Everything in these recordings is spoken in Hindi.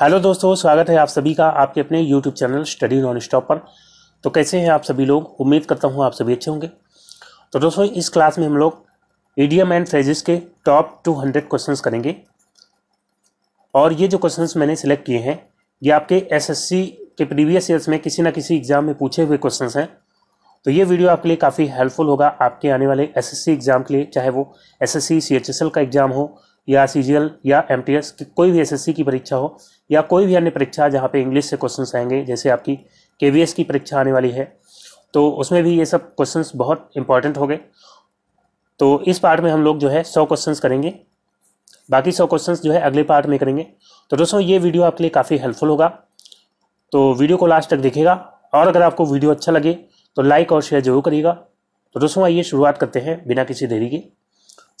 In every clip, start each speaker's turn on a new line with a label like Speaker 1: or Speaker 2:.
Speaker 1: हेलो दोस्तों स्वागत है आप सभी का आपके अपने YouTube channel study non stop पर तो कैसे हैं आप सभी लोग उम्मीद करता हूं आप सभी अच्छे होंगे तो दोस्तों इस क्लास में हम लोग ईडीएम एंड फ्रेजेस के टॉप 200 क्वेश्चन करेंगे और ये जो क्वेश्चंस मैंने सेलेक्ट किए हैं ये आपके एसएससी के प्रीवियस ईयर्स में किसी ना किसी एग्ज़ाम में पूछे हुए क्वेश्चन हैं तो ये वीडियो आपके लिए काफ़ी हेल्पफुल होगा आपके आने वाले एस एग्ज़ाम के लिए चाहे वो एस एस का एग्ज़ाम हो या सी या एम की कोई भी एसएससी की परीक्षा हो या कोई भी अन्य परीक्षा जहाँ पे इंग्लिश से क्वेश्चंस आएंगे जैसे आपकी के की परीक्षा आने वाली है तो उसमें भी ये सब क्वेश्चंस बहुत इंपॉर्टेंट हो गए तो इस पार्ट में हम लोग जो है सौ क्वेश्चंस करेंगे बाकी सौ क्वेश्चंस जो है अगले पार्ट में करेंगे तो दोस्तों ये वीडियो आपके लिए काफ़ी हेल्पफुल होगा तो वीडियो को लास्ट तक देखेगा और अगर आपको वीडियो अच्छा लगे तो लाइक और शेयर जरूर करिएगा तो दोस्तों आइए शुरुआत करते हैं बिना किसी देरी के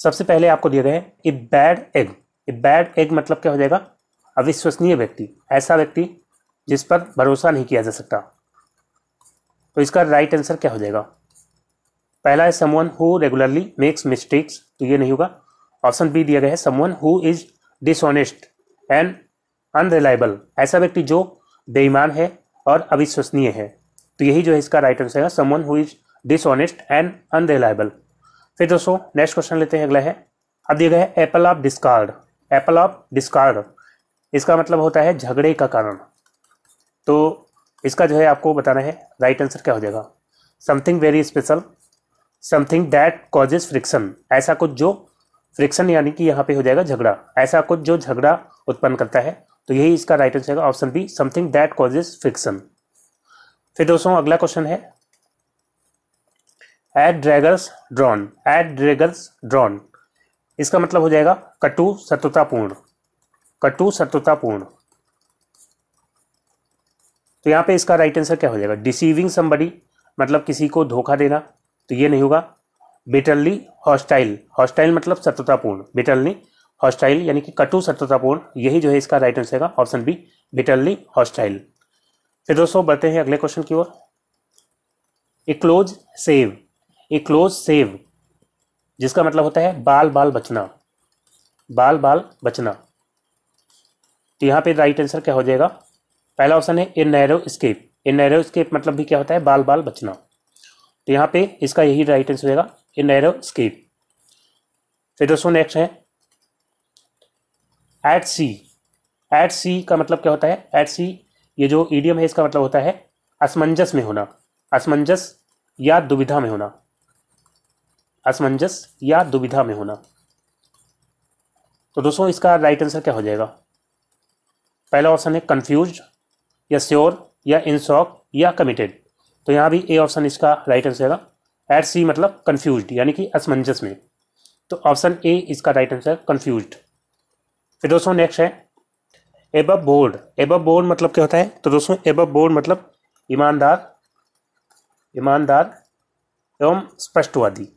Speaker 1: सबसे पहले आपको दिए गए हैं a bad egg a bad egg मतलब क्या हो जाएगा अविश्वसनीय व्यक्ति ऐसा व्यक्ति जिस पर भरोसा नहीं किया जा सकता तो इसका राइट आंसर क्या हो जाएगा पहला है someone who regularly makes mistakes तो ये नहीं होगा ऑप्शन बी दिया गया है someone who is dishonest and unreliable ऐसा व्यक्ति जो बेईमान है और अविश्वसनीय है तो यही जो है इसका राइट आंसर है someone who is dishonest and unreliable फिर दोस्तों नेक्स्ट क्वेश्चन लेते हैं अगला है अब दिया गया है apple of discord apple of discord इसका मतलब होता है झगड़े का कारण तो इसका जो है आपको बताना है राइट आंसर क्या हो जाएगा something very special something that causes friction ऐसा कुछ जो फ्रिक्शन यानी कि यहाँ पे हो जाएगा झगड़ा ऐसा कुछ जो झगड़ा उत्पन्न करता है तो यही इसका राइट आंसर है option B something that causes friction फिर दोस्तों अगला क्वेश्चन है at daggers drawn at daggers drawn इसका मतलब हो जाएगा कटु शत्रुतापूर्ण कटु शत्रुतापूर्ण तो यहाँ पे इसका राइट आंसर क्या हो जाएगा डिसीविंग समबडी मतलब किसी को धोखा देना तो ये नहीं होगा बेटरली हॉस्टाइल हॉस्टाइल मतलब शत्रुतापूर्ण बेटरली हॉस्टाइल यानी कि कटु शत्रुतापूर्ण यही जो है इसका राइट आंसर है ऑप्शन बी बेटरली हॉस्टाइल फिर दोस्तों बढ़ते हैं अगले क्वेश्चन की ओर a close shave a close shave जिसका मतलब होता है बाल बाल बचना बाल बाल बचना तो यहाँ पे राइट आंसर क्या हो जाएगा पहला ऑप्शन है a narrow escape a narrow escape मतलब भी क्या होता है बाल बाल बचना तो यहाँ पे इसका यही राइट आंसर होगा ए नैरो स्केप फिर दोस्तों नेक्स्ट है एट सी एट सी का मतलब क्या होता है एट सी ये जो ईडियम है इसका मतलब होता है असमंजस में होना असमंजस या दुविधा में होना असमंजस या दुविधा में होना तो दोस्तों इसका राइट आंसर क्या हो जाएगा पहला ऑप्शन है कन्फ्यूज या श्योर या शॉक या कमिटेड तो यहाँ भी ए ऑप्शन इसका राइट आंसर है एट सी मतलब कन्फ्यूज यानी कि असमंजस में तो ऑप्शन ए इसका राइट आंसर कन्फ्यूज फिर दोस्तों नेक्स्ट है एबब बोर्ड एबब बोर्ड मतलब क्या होता है तो दोस्तों एबब बोर्ड मतलब ईमानदार ईमानदार एवं स्पष्टवादी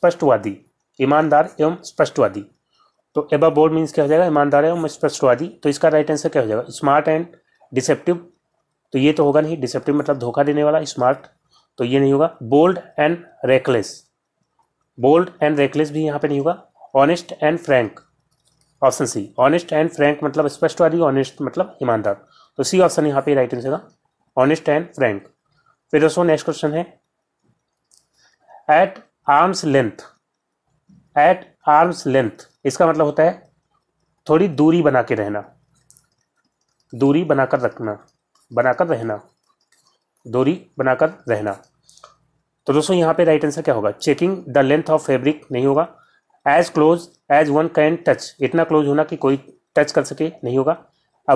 Speaker 1: स्पष्टवादी ईमानदार एवं स्पष्टवादी तो एबा बोर्ड मीन्स क्या हो जाएगा ईमानदार एवं स्पष्टवादी तो इसका राइट आंसर क्या हो जाएगा स्मार्ट एंड डिसेप्टिव तो ये तो होगा नहीं डिसेप्टिव मतलब धोखा देने वाला स्मार्ट तो ये नहीं होगा bold and reckless bold and reckless भी यहाँ पे नहीं होगा honest and frank option C honest and frank मतलब स्पष्टवादी ऑनेस्ट मतलब ईमानदार तो सी ऑप्शन यहाँ पे राइट आंसर का ऑनेस्ट एंड फ्रैंक फिर दोस्तों नेक्स्ट क्वेश्चन है at arm's length at arm's length इसका मतलब होता है थोड़ी दूरी बना के रहना दूरी बनाकर रखना बनाकर रहना दूरी बनाकर रहना तो दोस्तों यहाँ पे राइट आंसर क्या होगा checking the length of fabric नहीं होगा as close as one can touch इतना क्लोज होना कि कोई टच कर सके नहीं होगा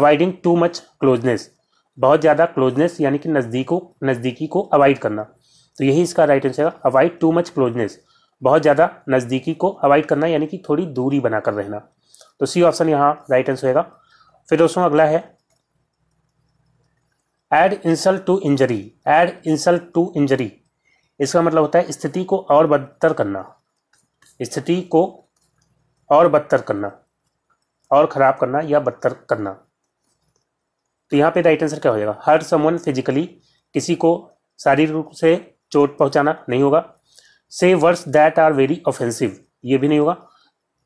Speaker 1: अवॉइडिंग टू मच क्लोजनेस बहुत ज़्यादा क्लोजनेस यानी कि नज़दीकों नज़दीकी को अवॉइड करना तो यही इसका राइट आंसर है अवॉइड टू मच क्लोजनेस बहुत ज़्यादा नज़दीकी को अवॉइड करना यानी कि थोड़ी दूरी बनाकर रहना तो सी ऑप्शन यहाँ राइट आंसर होगा फिर दोस्तों अगला है add insult to injury add insult to injury इसका मतलब होता है स्थिति को और बदतर करना स्थिति को और बदतर करना और ख़राब करना या बदतर करना तो यहाँ पे राइट आंसर क्या हो जाएगा हर समन फिजिकली किसी को शारीरिक रूप से चोट पहुंचाना नहीं होगा say words that are very offensive ये भी नहीं होगा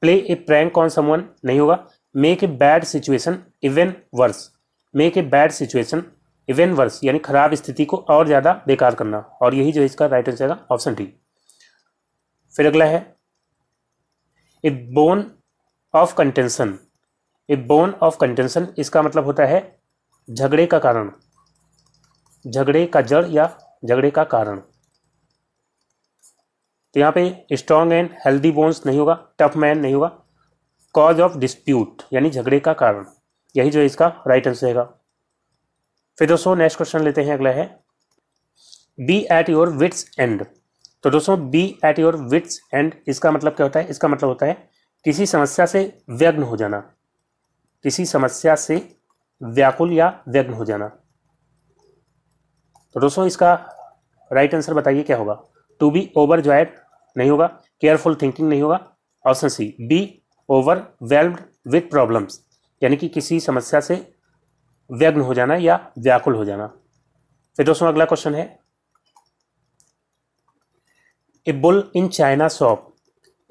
Speaker 1: play a prank on someone नहीं होगा make a bad situation even worse make a bad situation even worse यानी खराब स्थिति को और ज़्यादा बेकार करना और यही जो इसका राइट आंसर है ऑप्शन डी फिर अगला है a bone of contention a bone of contention इसका मतलब होता है झगड़े का कारण झगड़े का जड़ या झगड़े का कारण तो यहाँ पे स्ट्रॉन्ग एंड हेल्दी बोन्स नहीं होगा टफ मैन नहीं होगा कॉज ऑफ डिस्प्यूट यानी झगड़े का कारण यही जो है इसका राइट आंसर रहेगा फिर दोस्तों नेक्स्ट क्वेश्चन लेते हैं अगला है be at your wits end तो दोस्तों be at your wits end इसका मतलब क्या होता है इसका मतलब होता है किसी समस्या से व्यग्न हो जाना किसी समस्या से व्याकुल या व्यग्न हो जाना तो दोस्तों इसका राइट आंसर बताइए क्या होगा टू बी ओवर जॉयड नहीं होगा केयरफुल थिंकिंग नहीं होगा option C be overwhelmed with problems यानी कि किसी समस्या से व्यग्न हो जाना या व्याकुल हो जाना फिर दोस्तों अगला क्वेश्चन है a bull in china shop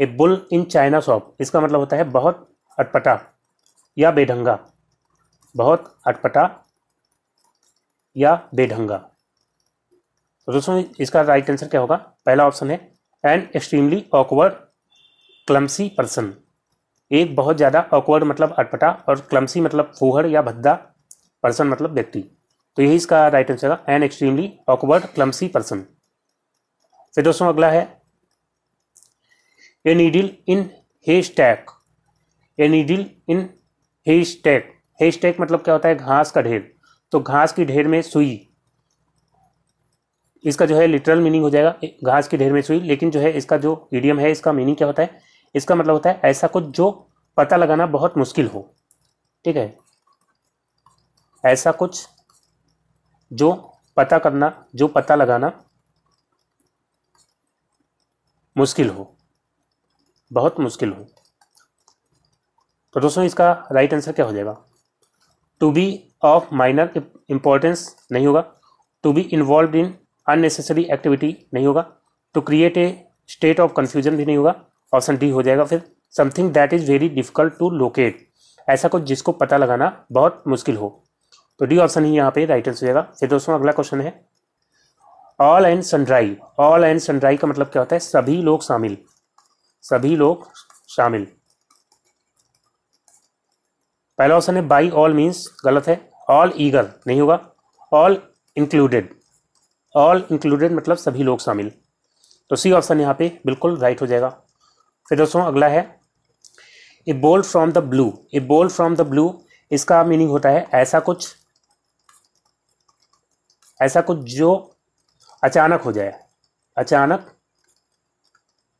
Speaker 1: a bull in china shop इसका मतलब होता है बहुत अटपटा या बेढंगा बहुत अटपटा या बेढंगा तो दोस्तों इसका राइट आंसर क्या होगा पहला ऑप्शन है an extremely awkward clumsy person एक बहुत ज़्यादा ऑकवर्ड मतलब अटपटा और क्लम्सी मतलब फोहड़ या भद्दा पर्सन मतलब व्यक्ति तो यही इसका राइट आंसर है an extremely awkward clumsy person फिर दोस्तों अगला है ए नीडिल इन हेस्टैक ए नीडिल इन हेस्टैक हेस्टैक मतलब क्या होता है घास का ढेर तो घास की ढेर में सुई इसका जो है लिटरल मीनिंग हो जाएगा घास की ढेर में सुई लेकिन जो है इसका जो ईडियम है इसका मीनिंग क्या होता है इसका मतलब होता है ऐसा कुछ जो पता लगाना बहुत मुश्किल हो ठीक है ऐसा कुछ जो पता करना जो पता लगाना मुश्किल हो बहुत मुश्किल हो तो दोस्तों इसका राइट आंसर क्या हो जाएगा to be of minor importance नहीं होगा to be involve in unnecessary activity नहीं होगा to create a state of confusion भी नहीं होगा ऑप्शन डी हो जाएगा फिर something that is very difficult to locate ऐसा कुछ जिसको पता लगाना बहुत मुश्किल हो तो डी ऑप्शन ही यहाँ पे राइट आंसर हो जाएगा फिर दोस्तों अगला क्वेश्चन है all and sundry all and sundry का मतलब क्या होता है सभी लोग शामिल सभी लोग शामिल पहला ऑप्शन है बाई ऑल मीन्स गलत है ऑल ईगर नहीं होगा ऑल इंक्लूडेड ऑल इंक्लूडेड मतलब सभी लोग शामिल तो सी ऑप्शन यहाँ पे बिल्कुल राइट हो जाएगा फिर दोस्तों अगला है ए bolt from the blue a bolt from the blue इसका मीनिंग होता है ऐसा कुछ ऐसा कुछ जो अचानक हो जाए अचानक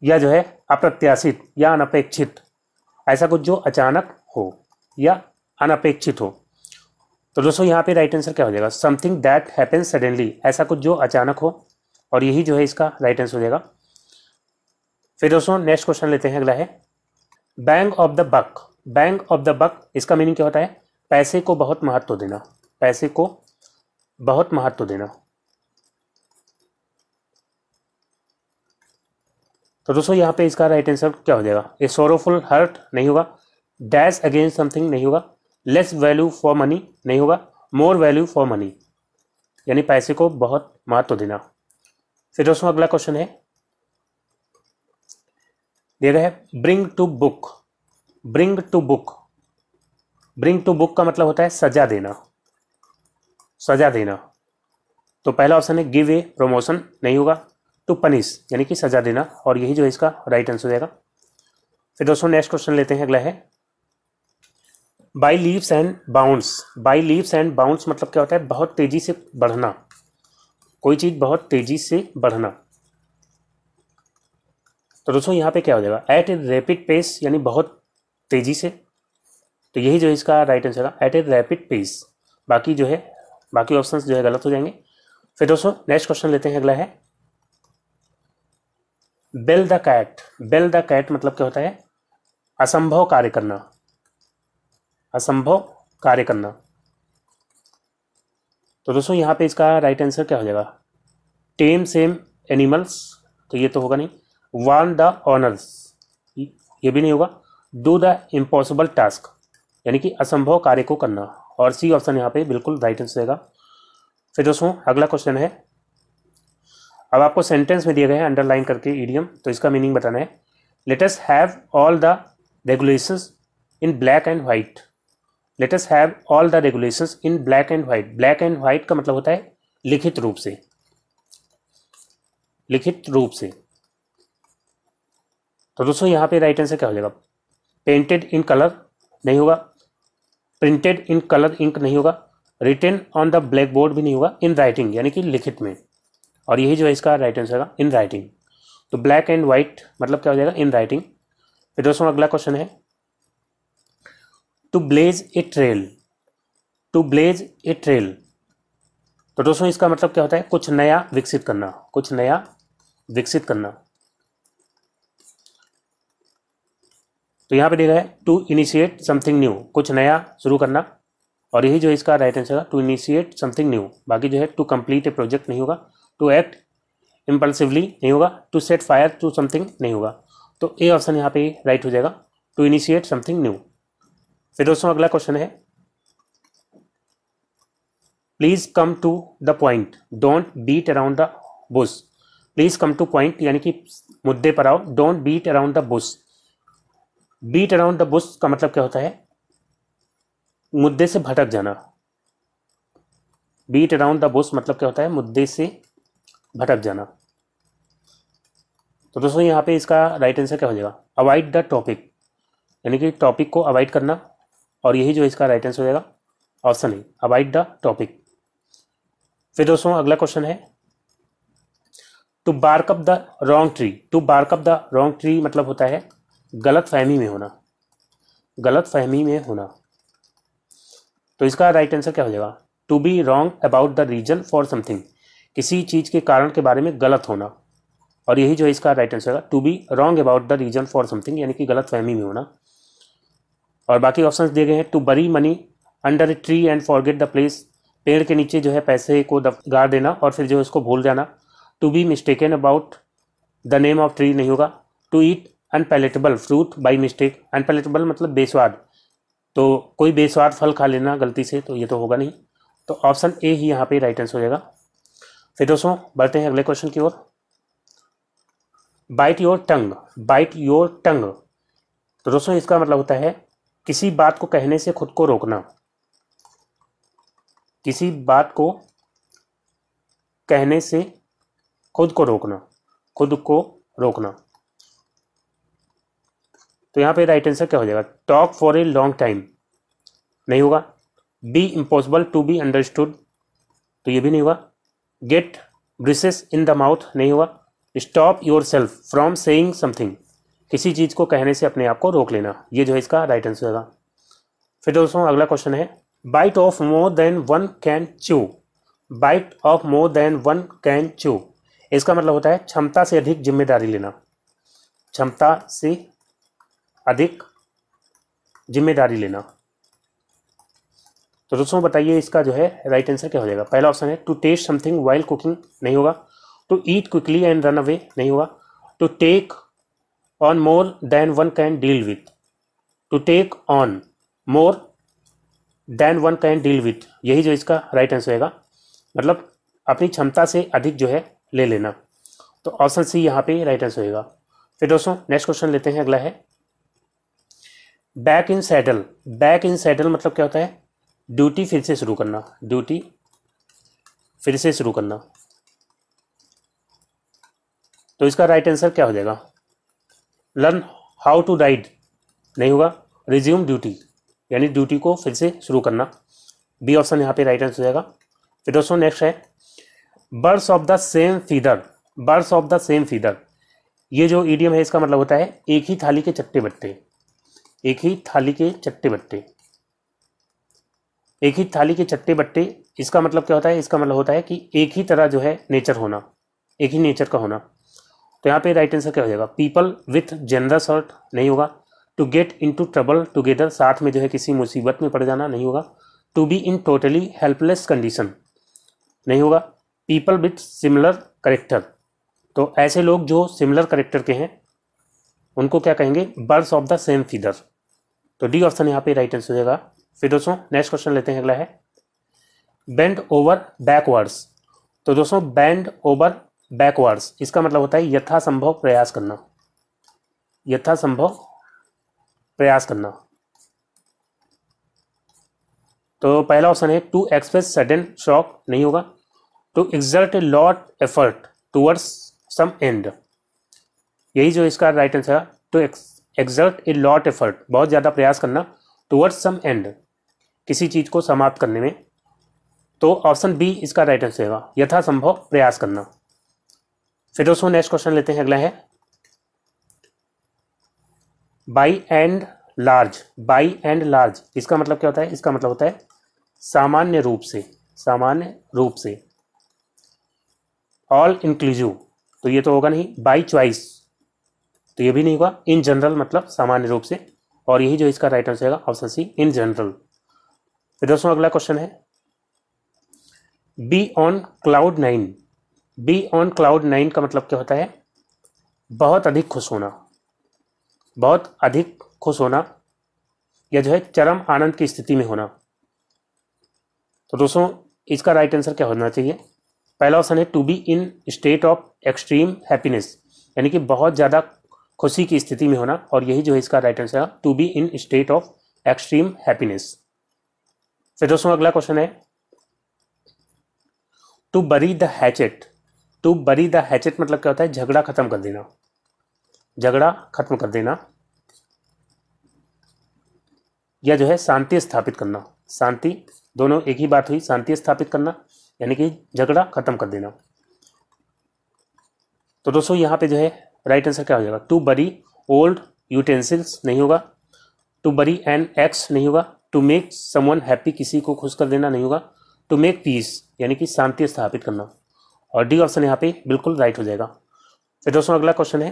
Speaker 1: या जो है अप्रत्याशित या अनपेक्षित ऐसा कुछ जो अचानक हो या अनपेक्षित हो तो दोस्तों यहाँ पे राइट आंसर क्या हो जाएगा समथिंग दैट हैपन्स सडनली ऐसा कुछ जो अचानक हो और यही जो है इसका राइट आंसर हो जाएगा फिर दोस्तों नेक्स्ट क्वेश्चन लेते हैं अगला है bang of the buck bang of the buck इसका मीनिंग क्या होता है पैसे को बहुत महत्व देना पैसे को बहुत महत्व देना तो दोस्तों यहाँ पे इसका राइट आंसर क्या हो जाएगा ए सोरोफुल हर्ट नहीं होगा डैश अगेंस्ट समथिंग नहीं होगा लेस वैल्यू फॉर मनी नहीं होगा मोर वैल्यू फॉर मनी यानी पैसे को बहुत महत्व देना फिर दोस्तों अगला क्वेश्चन है देखा है bring to book bring to book bring to book का मतलब होता है सजा देना सजा देना तो पहला ऑप्शन है गिव ए प्रमोशन नहीं होगा टू पनिश यानी कि सजा देना और यही जो है इसका राइट आंसर हो जाएगा फिर दोस्तों नेक्स्ट क्वेश्चन लेते हैं अगला है by leaps and bounds by leaps and bounds मतलब क्या होता है बहुत तेज़ी से बढ़ना कोई चीज़ बहुत तेज़ी से बढ़ना तो दोस्तों यहाँ पे क्या हो जाएगा एट ए रैपिड पेस यानी बहुत तेज़ी से तो यही जो इसका राइट आंसर है एट ए रैपिड पेस बाकी जो है बाकी ऑप्शन जो है गलत हो जाएंगे फिर दोस्तों नेक्स्ट क्वेश्चन लेते हैं अगला है bell the cat bell the cat मतलब क्या होता है असंभव कार्य करना असंभव कार्य करना तो दोस्तों यहाँ पे इसका राइट आंसर क्या हो जाएगा टेम सेम एनिमल्स तो ये तो होगा नहीं वन द ऑनर्स ये भी नहीं होगा डू द इम्पॉसिबल टास्क यानी कि असंभव कार्य को करना और सी ऑप्शन यहाँ पे बिल्कुल राइट आंसर रहेगा फिर दोस्तों अगला क्वेश्चन है अब आपको सेंटेंस में दिया गया है अंडरलाइन करके ईडियम तो इसका मीनिंग बताना है let's have all the regulation in black and white let have all the regulations in black and white black and white का मतलब होता है लिखित रूप से लिखित रूप से तो दोस्तों यहां पे राइट आंसर क्या हो जाएगा पेंटेड इन कलर नहीं होगा प्रिंटेड इन कलर इंक नहीं होगा written on the black board भी नहीं होगा इन राइटिंग यानी कि लिखित में और यही जो है इसका राइट आंसर है इन राइटिंग तो ब्लैक एंड व्हाइट मतलब क्या हो जाएगा इन राइटिंग फिर दोस्तों अगला क्वेश्चन है to blaze a trail to blaze a trail तो दोस्तों इसका मतलब क्या होता है कुछ नया विकसित करना कुछ नया विकसित करना तो यहां पे देखा है टू इनिशिएट समथिंग न्यू कुछ नया शुरू करना और यही जो इसका राइट आंसर है टू इनिशिएट समथिंग न्यू बाकी जो है टू कंप्लीट ए प्रोजेक्ट नहीं होगा टू एक्ट इम्पल्सिवली नहीं होगा to set fire to something नहीं होगा तो ए ऑप्शन यहाँ पे राइट हो जाएगा टू इनिशिएट समथिंग न्यू फिर दोस्तों अगला क्वेश्चन है please come to the point don't beat around the bush please come to point यानी कि मुद्दे पर आओ don't beat around the bush beat around the bush का मतलब क्या होता है मुद्दे से भटक जाना बीट अराउंड द बुस मतलब क्या होता है मुद्दे से भटक जाना तो दोस्तों यहाँ पे इसका राइट आंसर क्या हो जाएगा अवॉइड द टॉपिक यानी कि टॉपिक को अवॉइड करना और यही जो इसका राइट आंसर हो जाएगा option A avoid the topic फिर दोस्तों अगला क्वेश्चन है to bark up the wrong tree to bark up the wrong tree मतलब होता है गलत फहमी में होना गलत फहमी में होना तो इसका राइट आंसर क्या हो जाएगा to be wrong about the reason for something किसी चीज़ के कारण के बारे में गलत होना और यही जो है इसका राइट आंसर होगा to be wrong about the reason for something यानी कि गलत फहमी में होना और बाकी ऑप्शंस दिए गए हैं to bury money under a tree and forget the place पेड़ के नीचे जो है पैसे को गाड़ देना और फिर जो है उसको भूल जाना to be mistaken about the name of tree नहीं होगा to eat unpalatable fruit by mistake unpalatable मतलब बेस्वाद तो कोई बेस्वाद फल खा लेना गलती से तो ये तो होगा नहीं तो ऑप्शन ए ही यहाँ पे राइट आंसर हो जाएगा फिर दोस्तों बढ़ते हैं अगले क्वेश्चन की ओर bite your tongue bite your tongue तो दोस्तों इसका मतलब होता है किसी बात को कहने से खुद को रोकना किसी बात को कहने से खुद को रोकना खुद को रोकना तो यहाँ पे राइट आंसर क्या हो जाएगा talk for a long time नहीं होगा be impossible to be understood तो ये भी नहीं होगा get braces in the mouth नहीं होगा stop yourself from saying something किसी चीज़ को कहने से अपने आप को रोक लेना ये जो है इसका राइट आंसर होगा फिर दोस्तों अगला क्वेश्चन है bite off more than one can chew bite off more than one can chew इसका मतलब होता है क्षमता से अधिक जिम्मेदारी लेना क्षमता से अधिक जिम्मेदारी लेना तो दोस्तों बताइए इसका जो है राइट आंसर क्या हो जाएगा पहला ऑप्शन है to taste something wild cooking नहीं होगा to eat quickly and run away नहीं होगा to take on more than one can deal with to take on more than one can deal with यही जो इसका राइट आंसर होगा मतलब अपनी क्षमता से अधिक जो है ले लेना तो ऑप्शन सी यहाँ पे राइट आंसर होगा फिर दोस्तों नेक्स्ट क्वेश्चन लेते हैं अगला है back in saddle back in saddle मतलब क्या होता है ड्यूटी फिर से शुरू करना ड्यूटी फिर से शुरू करना तो इसका राइट आंसर क्या हो जाएगा लर्न हाउ टू राइड नहीं होगा रिज्यूम ड्यूटी यानी ड्यूटी को फिर से शुरू करना बी ऑप्शन यहाँ पे राइट आंसर हो जाएगा फिर दोस्तों नेक्स्ट है birds of the same feather birds of the same feather ये जो ईडियम है इसका मतलब होता है एक ही थाली के चट्टे बट्टे एक ही थाली के चट्टे बट्टे एक ही थाली के चट्टे बट्टे इसका मतलब क्या होता है इसका मतलब होता है कि एक ही तरह जो है नेचर होना एक ही नेचर का होना तो यहाँ पे राइट आंसर क्या हो जाएगा पीपल विथ जेनरल शॉर्ट नहीं होगा to get into trouble together साथ में जो है किसी मुसीबत में पड़ जाना नहीं होगा to be in totally helpless condition नहीं होगा पीपल विथ सिमिलर करेक्टर तो ऐसे लोग जो सिमिलर करेक्टर के हैं उनको क्या कहेंगे birds of the same feather तो डी ऑप्शन यहाँ पे राइट आंसर हो जाएगा फिर दोस्तों नेक्स्ट क्वेश्चन लेते हैं अगला है बेंड ओवर बैकवर्ड्स तो दोस्तों बैंड ओवर बैकवर्ड्स इसका मतलब होता है यथासंभव प्रयास करना यथासंभव प्रयास करना तो पहला ऑप्शन है टू एक्सप्रेस सडन शॉक नहीं होगा to a lot effort towards some end यही जो इसका राइट आंसर है to exert a lot effort बहुत ज़्यादा प्रयास करना टूवर्ड्स सम एंड किसी चीज़ को समाप्त करने में तो ऑप्शन बी इसका राइट आंसर होगा यथासंभव प्रयास करना फिर दोस्तों नेक्स्ट क्वेश्चन लेते हैं अगला है by and large by and large इसका मतलब क्या होता है इसका मतलब होता है सामान्य रूप से सामान्य रूप से ऑल इंक्लूसिव तो ये तो होगा नहीं बाई च्वाइस तो ये भी नहीं होगा इन जनरल मतलब सामान्य रूप से और यही जो इसका राइट आंसर होगा ऑप्शन सी इन जनरल फिर दोस्तों अगला क्वेश्चन है be on cloud nine be on cloud nine का मतलब क्या होता है बहुत अधिक खुश होना बहुत अधिक खुश होना या जो है चरम आनंद की स्थिति में होना तो दोस्तों इसका राइट आंसर क्या होना चाहिए पहला ऑप्शन है to be in state of extreme happiness यानी कि बहुत ज़्यादा खुशी की स्थिति में होना और यही जो है इसका राइट आंसर है to be in state of extreme happiness फिर दोस्तों अगला क्वेश्चन है to bury the hatchet to bury the hatchet मतलब क्या होता है झगड़ा खत्म कर देना झगड़ा खत्म कर देना या जो है शांति स्थापित करना शांति दोनों एक ही बात हुई शांति स्थापित करना यानी कि झगड़ा खत्म कर देना तो दोस्तों यहाँ पे जो है राइट आंसर क्या हो जाएगा टू बरी ओल्ड यूटेंसिल्स नहीं होगा टू बरी एन एक्स नहीं होगा टू मेक समवन हैप्पी किसी को खुश कर देना नहीं होगा टू मेक पीस यानी कि शांति स्थापित करना और डी ऑप्शन यहाँ पे बिल्कुल राइट हो जाएगा फिर तो दोस्तों अगला क्वेश्चन है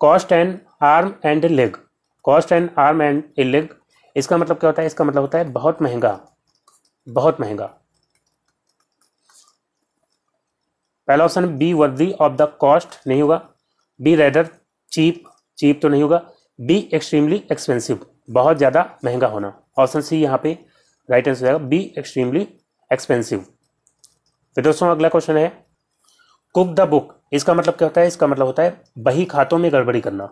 Speaker 1: cost and arm and leg cost and arm and a leg इसका मतलब क्या होता है इसका मतलब होता है बहुत महंगा बहुत महंगा पहला option B worthy of the cost नहीं होगा बी रेदर चीप चीप तो नहीं होगा बी एक्सट्रीमली एक्सपेंसिव बहुत ज़्यादा महंगा होना ऑप्शन सी यहाँ पे राइट आंसर हो जाएगा बी एक्सट्रीमली एक्सपेंसिव फिर तो दोस्तों अगला क्वेश्चन है कुक द बुक इसका मतलब क्या होता है इसका मतलब होता है बही खातों में गड़बड़ी करना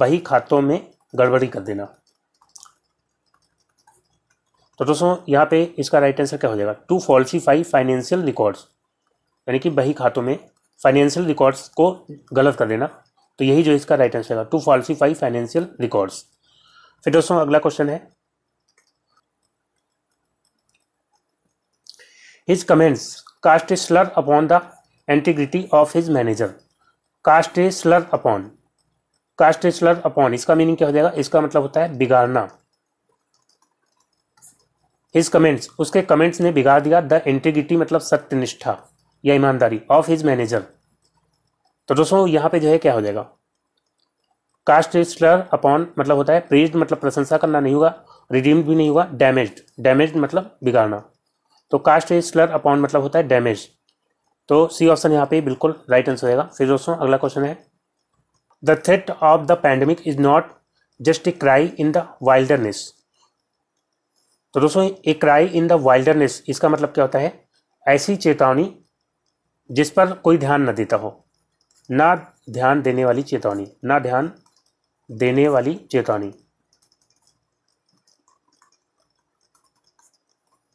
Speaker 1: बही खातों में गड़बड़ी कर देना तो दोस्तों यहां पे इसका राइट आंसर क्या हो जाएगा टू फॉल्सीफाई फाइनेंशियल रिकॉर्ड्स यानी कि बही खातों में फाइनेंशियल रिकॉर्ड्स को गलत कर देना तो यही जो इसका राइट आंसर है टू फॉल्सीफाई फाइनेंशियल रिकॉर्ड्स फिर दोस्तों अगला क्वेश्चन है his comments cast a slur upon the integrity of his manager cast a slur upon cast slur upon इसका मीनिंग क्या हो जाएगा इसका मतलब होता है बिगाड़ना हिज कमेंट्स उसके कमेंट्स ने बिगाड़ दिया द इंटीग्रिटी मतलब सत्यनिष्ठा या ईमानदारी ऑफ हिज मैनेजर तो दोस्तों यहां पे जो है क्या हो जाएगा कास्ट स्लर अपॉन मतलब होता है प्रेज मतलब प्रशंसा करना नहीं होगा रिडीम्ड भी नहीं होगा डैमेज्ड डैमेज्ड मतलब बिगाड़ना तो कास्ट इज स्लर अपॉन मतलब होता है डैमेज तो सी ऑप्शन यहाँ पे बिल्कुल राइट आंसर होगा फिर दोस्तों अगला क्वेश्चन है the threat of the pandemic is not just a cry in the wilderness तो दोस्तों a cry in the wilderness इसका मतलब क्या होता है ऐसी चेतावनी जिस पर कोई ध्यान न देता हो ना ध्यान देने वाली चेतावनी ना ध्यान देने वाली चेतावनी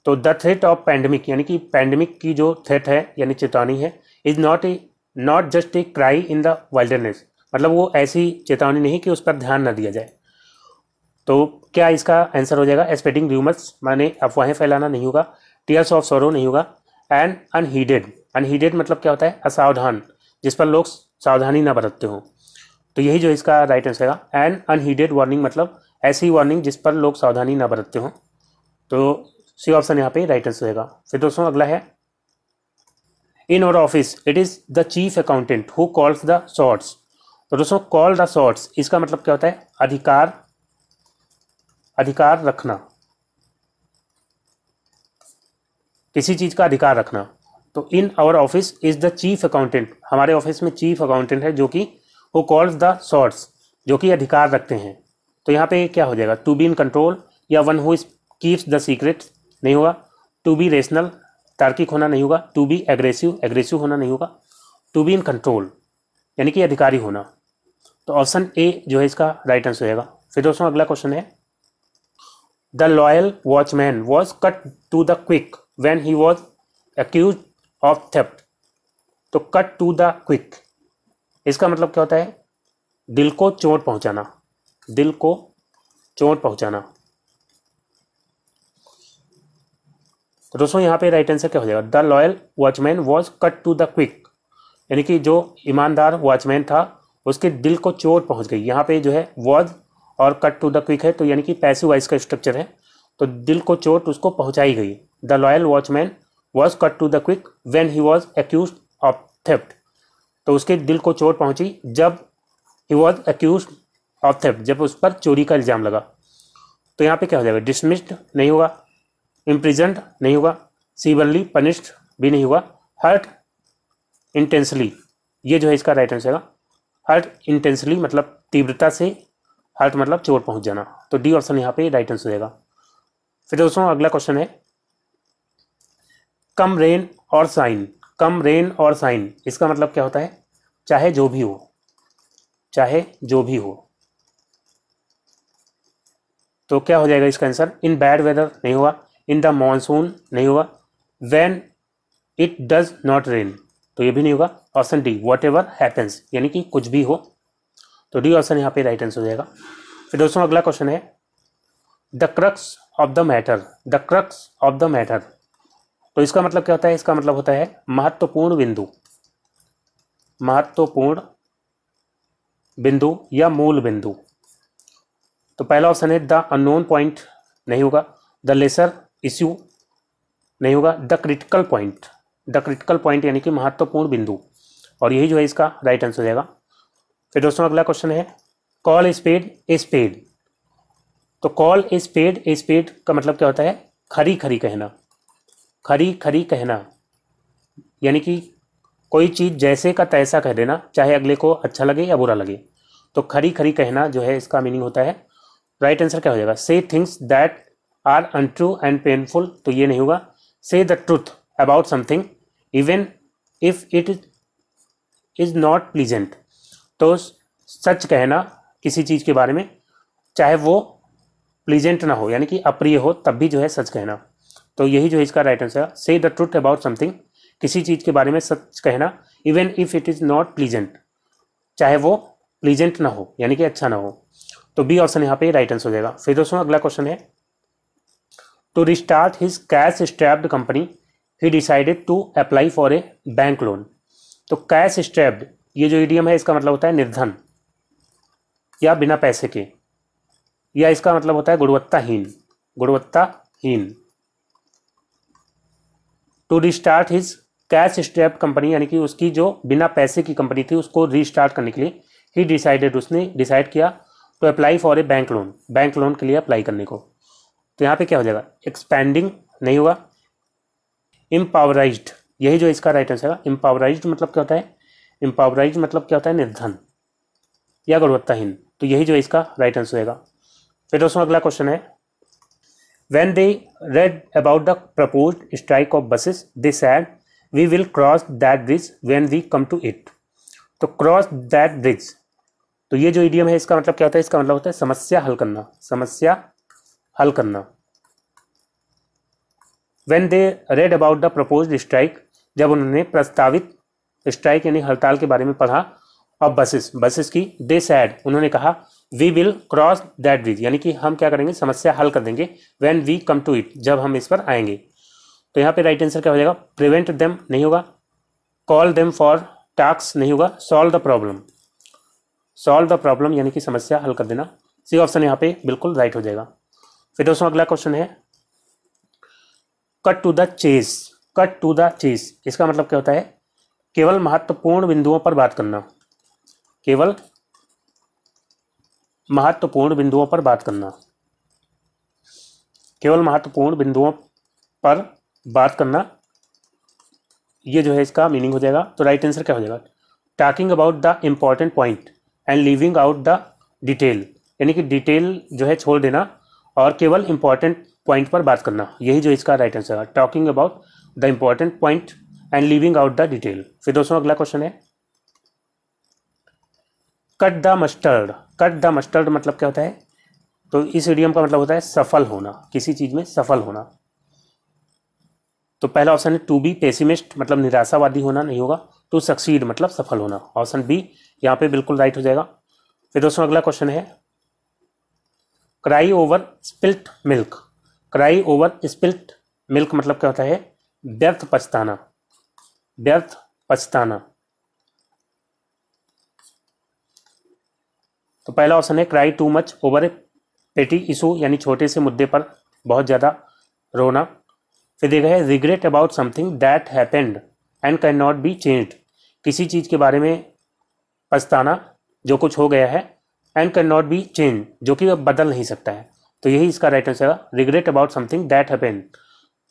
Speaker 1: तो द थ्रेट ऑफ पैंडमिक यानी कि पैंडमिक की जो थ्रेट है यानी चेतावनी है is not a not just a cry in the wildness मतलब वो ऐसी चेतावनी नहीं कि उस पर ध्यान ना दिया जाए तो क्या इसका आंसर हो जाएगा स्प्रेडिंग र्यूमर्स माने अफवाहें फैलाना नहीं होगा टीयर्स ऑफ सोरो नहीं होगा एंड अनहीडेड अनहीडेड मतलब क्या होता है असावधान जिस पर लोग सावधानी ना बरतते हों तो यही जो इसका राइट आंसर है एंड अनहीडेड वार्निंग मतलब ऐसी वार्निंग जिस पर लोग सावधानी ना बरतते हों तो सी ऑप्शन यहाँ पे राइट आंसर होगा फिर दोस्तों अगला है in our office it is the chief accountant who calls the shots तो दोस्तों कॉल द शॉर्ट्स इसका मतलब क्या होता है अधिकार अधिकार रखना किसी चीज का अधिकार रखना तो in our office is the chief accountant हमारे ऑफिस में चीफ अकाउंटेंट है जो कि वो कॉल्स द शॉर्ट्स जो कि अधिकार रखते हैं तो यहाँ पे क्या हो जाएगा टू बी इन कंट्रोल या one who is keeps the secret नहीं होगा टू बी रेशनल तार्किक होना नहीं होगा टू बी एग्रेसिव एग्रेसिव होना नहीं होगा टू बी इन कंट्रोल यानी कि अधिकारी होना तो ऑप्शन ए जो है इसका राइट आंसर होगा फिर दोस्तों अगला क्वेश्चन है the loyal watchman was cut to the quick when he was accused of theft तो कट टू द क्विक इसका मतलब क्या होता है दिल को चोट पहुंचाना दिल को चोट पहुंचाना तो दोस्तों यहाँ पे राइट आंसर क्या हो जाएगा the loyal watchman was cut to the quick यानी कि जो ईमानदार वॉचमैन था उसके दिल को चोट पहुँच गई यहाँ पे जो है वॉज और कट टू द क्विक है तो यानी कि पैसे वाइज का स्ट्रक्चर है तो दिल को चोट उसको पहुँचाई गई the loyal watchman was cut to the quick when he was accused of theft तो उसके दिल को चोट पहुँची जब he was accused of theft जब उस पर चोरी का इल्ज़ाम लगा तो यहाँ पे क्या हो जाएगा डिसमिस्ड नहीं होगा इम्प्रिजेंट नहीं हुआ सीवनली पनिश्ड भी नहीं हुआ हर्ट इंटेंसली ये जो है इसका राइट आंसर है हर्ट इंटेंसली मतलब तीव्रता से हर्ट मतलब चोट पहुंच जाना तो डी ऑप्शन यहाँ पे राइट आंसर देगा फिर दोस्तों अगला क्वेश्चन है कम रेन और साइन कम रेन और साइन इसका मतलब क्या होता है चाहे जो भी हो चाहे जो भी हो तो क्या हो जाएगा इसका आंसर इन बैड वेदर नहीं हुआ इन द मानसून नहीं होगा when it does not rain तो ये भी नहीं होगा option D whatever happens यानी कि कुछ भी हो तो डी ऑप्शन यहाँ पे राइट आंसर हो जाएगा फिर दोस्तों अगला क्वेश्चन है the crux of the matter the crux of the matter तो इसका मतलब क्या होता है इसका मतलब होता है महत्वपूर्ण बिंदु महत्वपूर्ण बिंदु या मूल बिंदु तो पहला ऑप्शन है द अननोन पॉइंट नहीं होगा द लेसर इश्यू नहीं होगा the critical point the critical point यानी कि महत्वपूर्ण बिंदु और यही जो है इसका राइट आंसर हो जाएगा फिर दोस्तों अगला क्वेश्चन है call is spade a spade तो call is spade a spade का मतलब क्या होता है खरी खरी कहना खरी खरी कहना यानी कि कोई चीज़ जैसे का तैसा कह देना चाहे अगले को अच्छा लगे या बुरा लगे तो खरी खरी कहना जो है इसका मीनिंग होता है राइट आंसर क्या हो जाएगा say things that are untrue and painful तो ये नहीं होगा say the truth about something even if it is not pleasant तो सच कहना किसी चीज़ के बारे में चाहे वो प्लीजेंट ना हो यानी कि अप्रिय हो तब भी जो है सच कहना तो यही जो है इसका right answer say the truth about something किसी चीज़ के बारे में सच कहना even if it is not pleasant चाहे वो प्लीजेंट ना हो यानी कि अच्छा ना हो तो बी ऑप्शन यहाँ पे राइट आंसर हो जाएगा फिर दोस्तों अगला क्वेश्चन है to restart his cash strapped company he decided to apply for a bank loan तो कैश स्ट्रैप्ड ये जो ईडीएम है इसका मतलब होता है निर्धन या बिना पैसे के या इसका मतलब होता है गुणवत्ताहीन गुणवत्ताहीन to restart his cash strapped company यानी कि उसकी जो बिना पैसे की कंपनी थी उसको रिस्टार्ट करने के लिए ही डिसाइडेड उसने डिसाइड किया to apply for a bank loan bank loan के लिए अप्लाई करने को तो यहाँ पे क्या हो जाएगा एक्सपेंडिंग नहीं होगा इम्पावराइज यही जो इसका राइट आंसर है इम्पावराइज मतलब क्या होता है इम्पावराइज मतलब क्या होता है निर्धन या गुणवत्ताहीन तो यही जो इसका राइट आंसर होगा फिर दोस्तों अगला क्वेश्चन है when they read about the proposed strike of buses this ad we will cross that bridge when we come to it तो क्रॉस दैट ब्रिज तो ये जो इडियम है इसका मतलब क्या होता है इसका मतलब होता है समस्या हल करना समस्या हल करना when they read about the proposed strike जब उन्होंने प्रस्तावित स्ट्राइक यानी हड़ताल के बारे में पढ़ा और बसेस बसेस की दे सैड उन्होंने कहा we will cross that bridge यानी कि हम क्या करेंगे समस्या हल कर देंगे when we come to it जब हम इस पर आएंगे तो यहाँ पे राइट आंसर क्या हो जाएगा प्रिवेंट देम नहीं होगा कॉल देम फॉर टास्क नहीं होगा solve the problem solve the problem यानी कि समस्या हल कर देना सी ऑप्शन यहाँ पे बिल्कुल राइट हो जाएगा फिर दोस्तों अगला क्वेश्चन है cut to the chase cut to the chase इसका मतलब क्या होता है केवल महत्वपूर्ण बिंदुओं पर बात करना केवल महत्वपूर्ण बिंदुओं पर बात करना केवल महत्वपूर्ण बिंदुओं पर बात करना ये जो है इसका मीनिंग हो जाएगा तो राइट आंसर क्या हो जाएगा talking about the important point and leaving out the detail यानी कि डिटेल जो है छोड़ देना और केवल इंपॉर्टेंट पॉइंट पर बात करना यही जो इसका राइट आंसर है talking about the important point and leaving out the detail फिर दोस्तों अगला क्वेश्चन है cut the mustard cut the mustard मतलब क्या होता है तो इस एडियम का मतलब होता है सफल होना किसी चीज़ में सफल होना तो पहला ऑप्शन है टू बी पेसिमिस्ट मतलब निराशावादी होना नहीं होगा टू सक्सीड मतलब सफल होना ऑप्शन बी यहाँ पे बिल्कुल राइट हो जाएगा फिर दोस्तों अगला क्वेश्चन है cry over spilt milk cry over spilt milk मतलब क्या होता है व्यर्थ पछताना व्यर्थ पछताना तो पहला ऑप्शन है cry too much over a petty issue यानी छोटे से मुद्दे पर बहुत ज़्यादा रोना फिर देखा है regret about something that happened and can not be changed किसी चीज़ के बारे में पछताना जो कुछ हो गया है and can not be changed जो कि अब बदल नहीं सकता है तो यही इसका राइट आंसर है regret about something that happened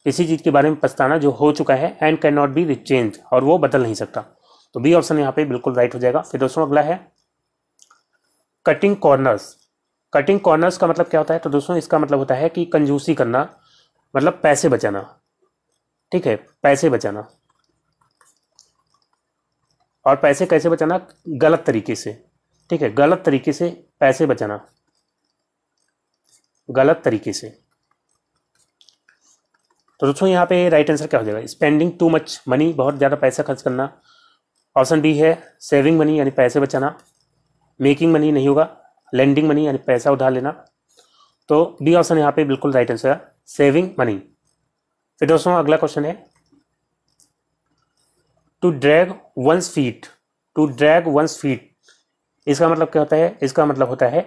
Speaker 1: इसी चीज़ के बारे में पछताना जो हो चुका है and can not be changed और वो बदल नहीं सकता तो बी ऑप्शन यहाँ पे बिल्कुल राइट हो जाएगा फिर दोस्तों अगला है कटिंग कॉर्नर्स कटिंग कॉर्नर्स का मतलब क्या होता है तो दोस्तों इसका मतलब होता है कि कंजूसी करना मतलब पैसे बचाना ठीक है पैसे बचाना और पैसे कैसे बचाना गलत तरीके से ठीक है गलत तरीके से पैसे बचाना गलत तरीके से तो दोस्तों यहाँ पे राइट आंसर क्या हो जाएगा स्पेंडिंग टू मच मनी बहुत ज़्यादा पैसा खर्च करना ऑप्शन बी है सेविंग मनी यानी पैसे बचाना मेकिंग मनी नहीं होगा लेंडिंग मनी यानी पैसा उधार लेना तो बी ऑप्शन यहाँ पे बिल्कुल राइट आंसर है सेविंग मनी फिर दोस्तों अगला क्वेश्चन है to drag one's feet to drag one's feet इसका मतलब क्या होता है इसका मतलब होता है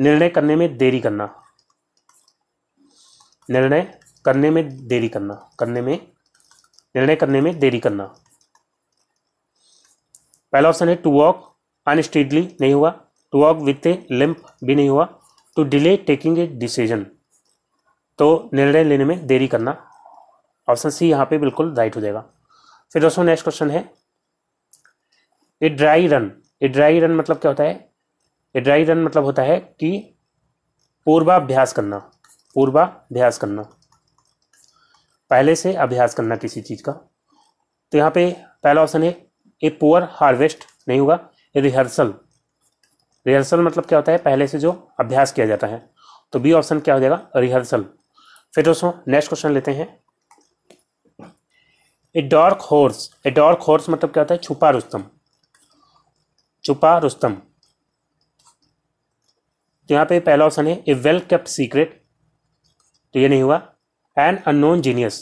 Speaker 1: निर्णय करने में देरी करना निर्णय करने में देरी करना करने में निर्णय करने में देरी करना पहला ऑप्शन है टू वॉक अनस्ट्रीडली नहीं हुआ to walk with a limp भी नहीं हुआ to delay taking a decision तो निर्णय लेने में देरी करना ऑप्शन सी यहाँ पे बिल्कुल राइट हो जाएगा फिर दोस्तों नेक्स्ट क्वेश्चन है a dry run a dry run मतलब क्या होता है ए ड्राई रन मतलब होता है कि पूर्वाभ्यास करना पूर्वाभ्यास करना पहले से अभ्यास करना किसी चीज़ का तो यहाँ पे पहला ऑप्शन है ए पुअर हार्वेस्ट नहीं होगा ए रिहर्सल रिहर्सल मतलब क्या होता है पहले से जो अभ्यास किया जाता है तो बी ऑप्शन क्या हो जाएगा रिहर्सल फिर दोस्तों नेक्स्ट क्वेश्चन लेते हैं a dark horse a dark horse मतलब क्या होता है छुपा रुस्तम छुपा रुस्तम तो यहाँ पे पहला ऑप्शन है ए वेल केप्ट सीक्रेट तो ये नहीं हुआ an unknown genius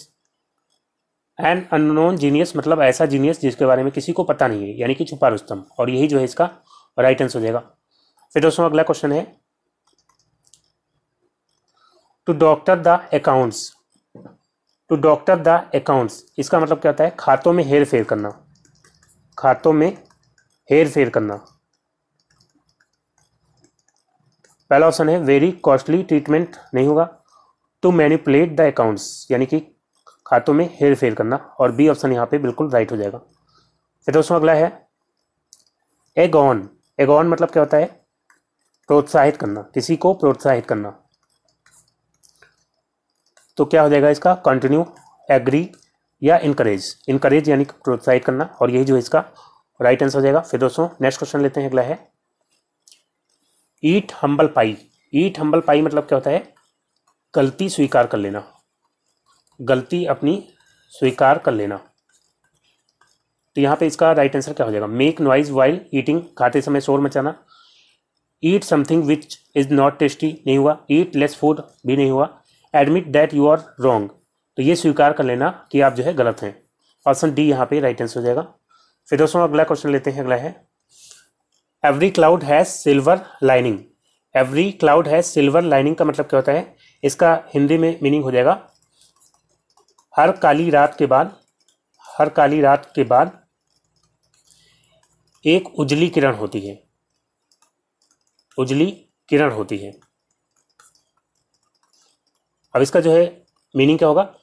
Speaker 1: an unknown genius मतलब ऐसा जीनियस जिसके बारे में किसी को पता नहीं है यानी कि छुपा रुस्तम और यही जो है इसका राइट आंसर हो जाएगा फिर दोस्तों अगला क्वेश्चन है to doctor the accounts to doctor the accounts इसका मतलब क्या होता है खातों में हेर फेर करना खातों में हेर फेर करना पहला ऑप्शन है वेरी कॉस्टली ट्रीटमेंट नहीं होगा टू मैनिपुलेट द अकाउंट्स यानी कि खातों में हेर फेर करना और बी ऑप्शन यहाँ पे बिल्कुल राइट हो जाएगा फिर दोस्तों अगला है एगॉन एगॉन मतलब क्या होता है प्रोत्साहित करना किसी को प्रोत्साहित करना तो क्या हो जाएगा इसका कंटिन्यू एग्री या इनकरेज इनकरेज यानी प्रोत्साहित करना और यही जो इसका राइट आंसर हो जाएगा फिर दोस्तों नेक्स्ट क्वेश्चन लेते हैं अगला है ईट हम्बल पाई ईट हम्बल पाई मतलब क्या होता है गलती स्वीकार कर लेना गलती अपनी स्वीकार कर लेना तो यहाँ पे इसका राइट आंसर क्या हो जाएगा मेक नॉइज वाइल ईटिंग खाते समय शोर मचाना eat something which is not tasty नहीं हुआ ईट लेस फूड भी नहीं हुआ admit that you are wrong तो ये स्वीकार कर लेना कि आप जो है गलत हैं ऑप्शन डी यहाँ पे राइट आंसर हो जाएगा फिर दोस्तों अगला क्वेश्चन लेते हैं अगला है every cloud has silver lining every cloud has silver lining का मतलब क्या होता है इसका हिंदी में मीनिंग हो जाएगा हर काली रात के बाद हर काली रात के बाद एक उजली किरण होती है उजली किरण होती है अब इसका जो है मीनिंग क्या होगा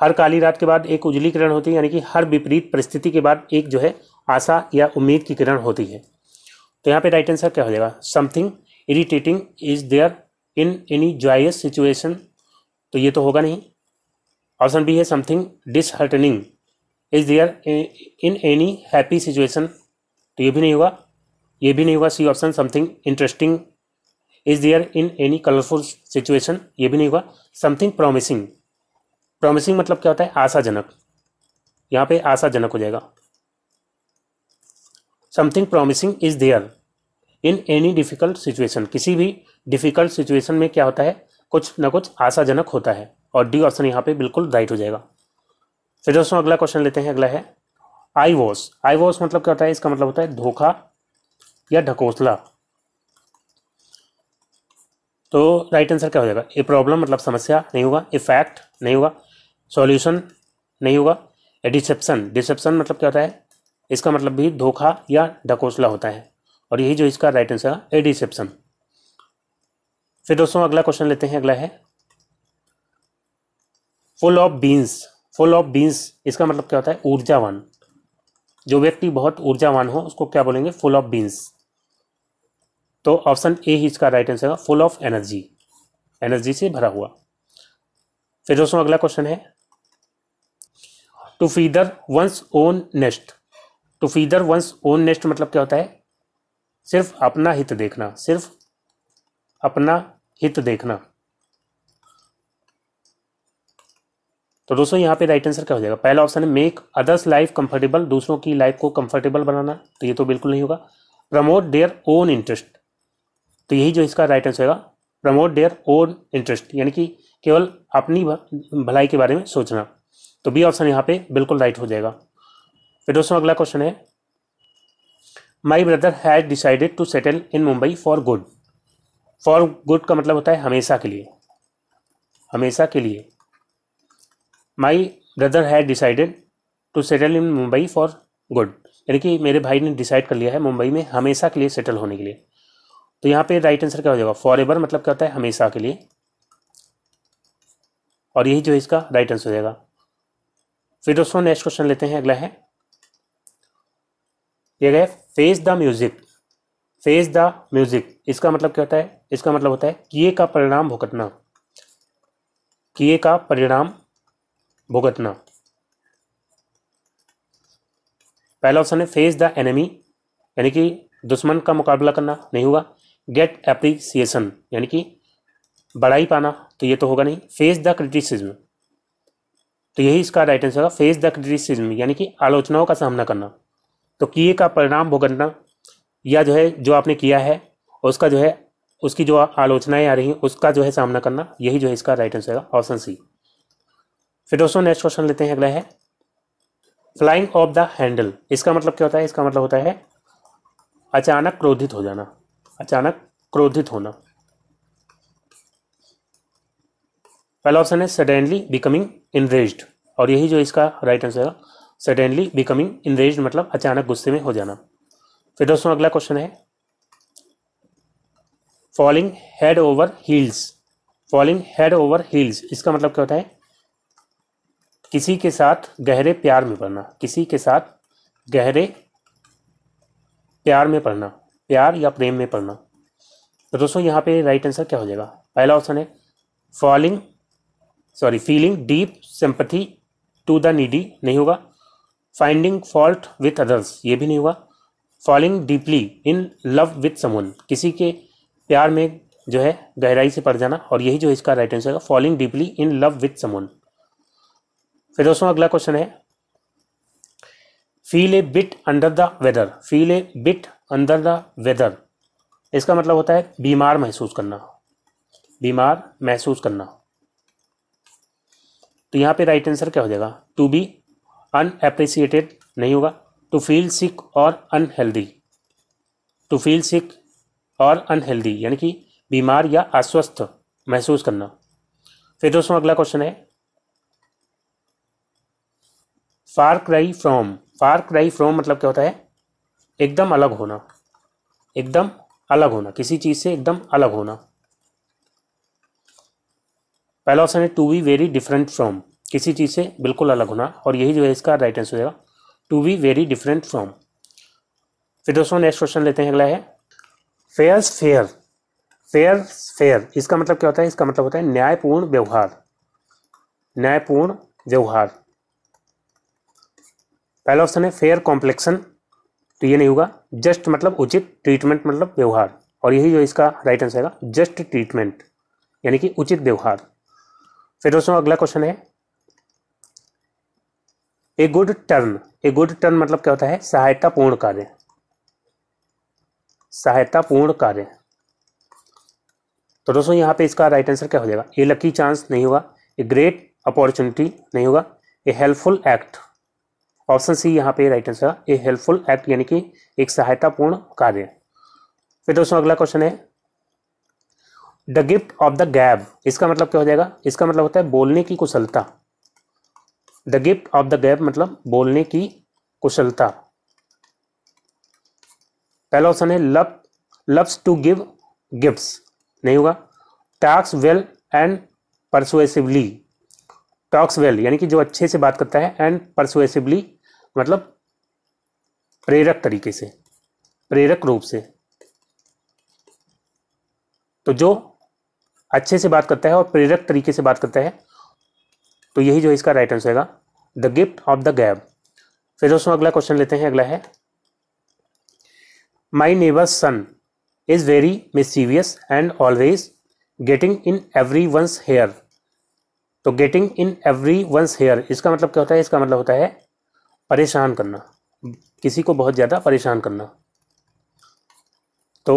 Speaker 1: हर काली रात के बाद एक उजली किरण होती है यानी कि हर विपरीत परिस्थिति के बाद एक जो है आशा या उम्मीद की किरण होती है तो यहाँ पे राइट आंसर क्या हो जाएगा something irritating is there in any joyous situation तो ये तो होगा नहीं ऑप्शन बी है something disheartening is there in any happy situation तो ये भी नहीं होगा ये भी नहीं होगा C option something interesting is there in any colourful situation ये भी नहीं होगा समथिंग प्रोमिसिंग प्रोमिसिंग मतलब क्या होता है आशाजनक यहाँ पे आशाजनक हो जाएगा something promising is there in any difficult situation किसी भी डिफिकल्ट सिचुएशन में क्या होता है कुछ ना कुछ आशाजनक होता है और डी ऑप्शन यहाँ पे बिल्कुल राइट हो जाएगा फिर दोस्तों अगला क्वेश्चन लेते हैं अगला है आई वॉस आई वॉस मतलब क्या होता है इसका मतलब होता है धोखा या ढकोसला तो राइट आंसर क्या हो जाएगा ए प्रॉब्लम मतलब समस्या नहीं होगा ए फैक्ट नहीं होगा सॉल्यूशन नहीं होगा ए डिसेप्शन डिसेप्शन मतलब क्या होता है इसका मतलब भी धोखा या ढकोसला होता है और यही जो इसका राइट आंसर है ए डिसेप्शन फिर दोस्तों अगला क्वेश्चन लेते हैं अगला है full of beans full of beans इसका मतलब क्या होता है ऊर्जावान जो व्यक्ति बहुत ऊर्जावान हो उसको क्या बोलेंगे फुल ऑफ बीन्स तो ऑप्शन ए ही इसका राइट आंसर है फुल ऑफ एनर्जी एनर्जी से भरा हुआ फिर दोस्तों अगला क्वेश्चन है to feather one's own nest to feather one's own nest मतलब क्या होता है सिर्फ अपना हित देखना सिर्फ अपना हित देखना तो दोस्तों यहाँ पे राइट आंसर क्या हो जाएगा पहला ऑप्शन है मेक अदर्स लाइफ कंफर्टेबल दूसरों की लाइफ को कंफर्टेबल बनाना तो ये तो बिल्कुल नहीं होगा प्रमोट देयर ओन इंटरेस्ट तो यही जो इसका राइट आंसर होगा प्रमोट देयर ओन इंटरेस्ट यानी कि केवल अपनी भलाई के बारे में सोचना तो बी ऑप्शन यहाँ पे बिल्कुल राइट हो जाएगा दोस्तों अगला क्वेश्चन है my brother has decided to settle in Mumbai for good for good का मतलब होता है हमेशा के लिए हमेशा के लिए my brother has decided to settle in Mumbai for good यानी कि मेरे भाई ने डिसाइड कर लिया है मुंबई में हमेशा के लिए सेटल होने के लिए तो यहाँ पे राइट आंसर क्या हो जाएगा फॉर एवर मतलब क्या होता है हमेशा के लिए और यही जो इसका राइट आंसर हो जाएगा फिर दोस्तों नेक्स्ट क्वेश्चन लेते हैं अगला है दिया गया face the music face the music इसका मतलब क्या होता है इसका मतलब होता है किए का परिणाम भुगतना किए का परिणाम भुगतना पहला ऑप्शन है फेस द एनिमी यानी कि दुश्मन का मुकाबला करना नहीं होगा गेट एप्रिसिएशन यानी कि बढ़ाई पाना तो ये तो होगा नहीं फेस द क्रिटिसिज्म तो यही इसका राइट आंसर होगा फेस द क्रिटिसिज्म यानी कि आलोचनाओं का सामना करना तो किए का परिणाम भुगतना या जो है जो आपने किया है उसका जो है उसकी जो आलोचनाएं आ रही हैं उसका जो है सामना करना यही जो है इसका राइट आंसर है ऑप्शन सी फिर दोस्तों नेक्स्ट क्वेश्चन लेते हैं अगला है फ्लाइंग ऑफ द हैंडल इसका मतलब क्या होता है इसका मतलब होता है अचानक क्रोधित हो जाना अचानक क्रोधित होना पहला ऑप्शन है सडनली बिकमिंग इनरेज्ड और यही जो इसका राइट आंसर है सडनली बिकमिंग इनरेज मतलब अचानक गुस्से में हो जाना फिर दोस्तों अगला क्वेश्चन है falling head over heels falling head over heels इसका मतलब क्या होता है किसी के साथ गहरे प्यार में पड़ना किसी के साथ गहरे प्यार में पड़ना प्यार या प्रेम में पड़ना तो दोस्तों यहाँ पे राइट आंसर क्या हो जाएगा पहला ऑप्शन है falling sorry feeling deep sympathy to the needy नहीं होगा फाइंडिंग फॉल्ट विथ अदर्स ये भी नहीं हुआ falling deeply in love with someone किसी के प्यार में जो है गहराई से पड़ जाना और यही जो इसका राइट आंसर है falling deeply in love with someone फिर दोस्तों अगला क्वेश्चन है feel a bit under the weather feel a bit under the weather इसका मतलब होता है बीमार महसूस करना बीमार महसूस करना तो यहाँ पे राइट आंसर क्या हो जाएगा टू बी अनएप्रिसिएटेड नहीं होगा टू फील सिक और अनहेल्दी टू फील सिक और अनहेल्दी यानी कि बीमार या अस्वस्थ महसूस करना फिर दोस्तों अगला क्वेश्चन है far cry from far cry from मतलब क्या होता है एकदम अलग होना एकदम अलग होना किसी चीज़ से एकदम अलग होना पहला ऑप्शन है to be very different from किसी चीज़ से बिल्कुल अलग होना और यही जो है इसका राइट आंसर होगा to be very different from फिर दोस्तों नेक्स्ट क्वेश्चन लेते हैं अगला है फेयर फेयर फेयर फेयर इसका मतलब क्या होता है इसका मतलब होता है न्यायपूर्ण व्यवहार न्यायपूर्ण व्यवहार पहला ऑप्शन है फेयर कॉम्प्लेक्शन तो ये नहीं होगा जस्ट मतलब उचित ट्रीटमेंट मतलब व्यवहार और यही जो इसका राइट आंसर है जस्ट ट्रीटमेंट यानी कि उचित व्यवहार फिर दोस्तों अगला क्वेश्चन है a good turn a good turn मतलब क्या होता है सहायता पूर्ण कार्य सहायता पूर्ण कार्य तो दोस्तों यहां पे इसका राइट आंसर क्या हो जाएगा ए लकी चांस नहीं होगा ए ग्रेट अपॉर्चुनिटी नहीं होगा a helpful act option C यहाँ पे right answer a helpful act यानी कि एक सहायतापूर्ण कार्य फिर दोस्तों अगला क्वेश्चन है द गिफ्ट ऑफ द गैब इसका मतलब क्या हो जाएगा इसका मतलब होता है बोलने की कुशलता the gift of the gap मतलब बोलने की कुशलता पहला ऑप्शन है love loves to give gifts नहीं होगा talks well and persuasively talks well यानी कि जो अच्छे से बात करता है एंड परसुएसिवली मतलब प्रेरक तरीके से प्रेरक रूप से तो जो अच्छे से बात करता है और प्रेरक तरीके से बात करता है तो यही जो इसका राइट आंसर है the gift of the gab फिर दोस्तों अगला क्वेश्चन लेते हैं अगला है my neighbour son is very mischievous and always getting in everyone's hair तो getting in everyone's hair इसका मतलब क्या होता है इसका मतलब होता है परेशान करना किसी को बहुत ज़्यादा परेशान करना तो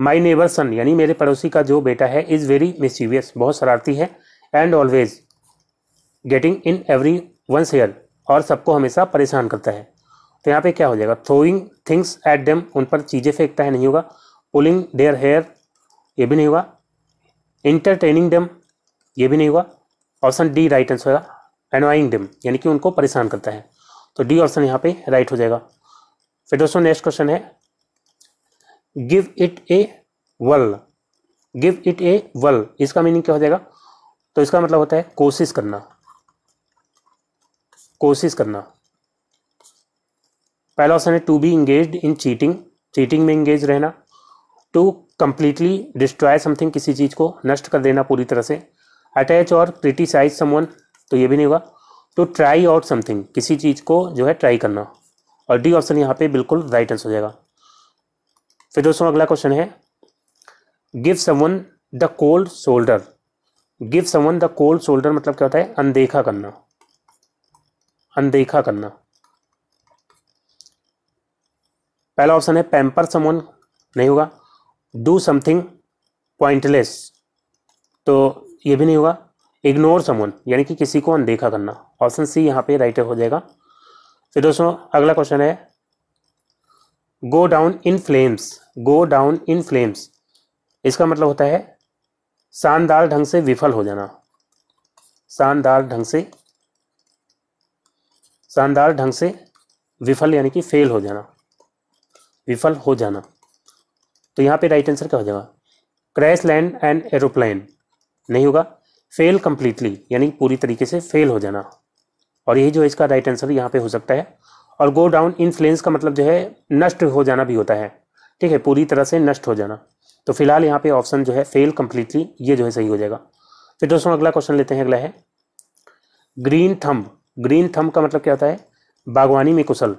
Speaker 1: माई नेबर सन यानी मेरे पड़ोसी का जो बेटा है इज़ वेरी मिसीवियस बहुत शरारती है and always getting in everyone's hair और सबको हमेशा परेशान करता है तो यहाँ पे क्या हो जाएगा थ्रोइंग थिंग्स एट डेम उन पर चीज़ें फेंकता है नहीं होगा पुलिंग देयर हेयर ये भी नहीं होगा इंटरटेनिंग डेम ये भी नहीं होगा ऑप्शन डी राइट आंसर होगा एनवाइंग डेम यानी कि उनको परेशान करता है तो डी ऑप्शन यहाँ पे राइट हो जाएगा फिर दोस्तों नेक्स्ट क्वेश्चन है give it a whirl give it a वल इसका मीनिंग क्या हो जाएगा तो इसका मतलब होता है कोशिश करना कोशिश करना पहला ऑप्शन है to be engage in cheating cheating में इंगेज रहना टू कंप्लीटली डिस्ट्रॉय समथिंग किसी चीज़ को नष्ट कर देना पूरी तरह से अटैच और क्रिटिसाइज समवन तो ये भी नहीं होगा टू ट्राई आउट समथिंग किसी चीज़ को जो है ट्राई करना और डी ऑप्शन यहाँ पे बिल्कुल राइट आंसर हो जाएगा फिर दोस्तों अगला क्वेश्चन है give someone the cold shoulder give someone the cold shoulder मतलब क्या होता है अनदेखा करना अनदेखा करना पहला ऑप्शन है पैम्पर समोन नहीं होगा डू समथिंग पॉइंटलेस तो ये भी नहीं होगा इग्नोर समोन यानी कि किसी को अनदेखा करना ऑप्शन सी यहाँ पे राइट हो जाएगा फिर दोस्तों अगला क्वेश्चन है go down in flames go down in flames इसका मतलब होता है शानदार ढंग से विफल हो जाना शानदार ढंग से शानदार ढंग से विफल यानी कि फेल हो जाना विफल हो जाना तो यहाँ पे राइट आंसर क्या हो जाएगा क्रैश लैंड एंड एरोप्लेन नहीं होगा फेल कम्प्लीटली यानी पूरी तरीके से फेल हो जाना और यही जो है इसका राइट आंसर यहाँ पे हो सकता है और गो डाउन इन्फ्लुएंस का मतलब जो है नष्ट हो जाना भी होता है ठीक है पूरी तरह से नष्ट हो जाना तो फिलहाल यहाँ पे ऑप्शन जो है फेल कम्प्लीटली ये जो है सही हो जाएगा फिर दोस्तों अगला क्वेश्चन लेते हैं अगला है ग्रीन थम्ब ग्रीन थम का मतलब क्या होता है बागवानी में कुशल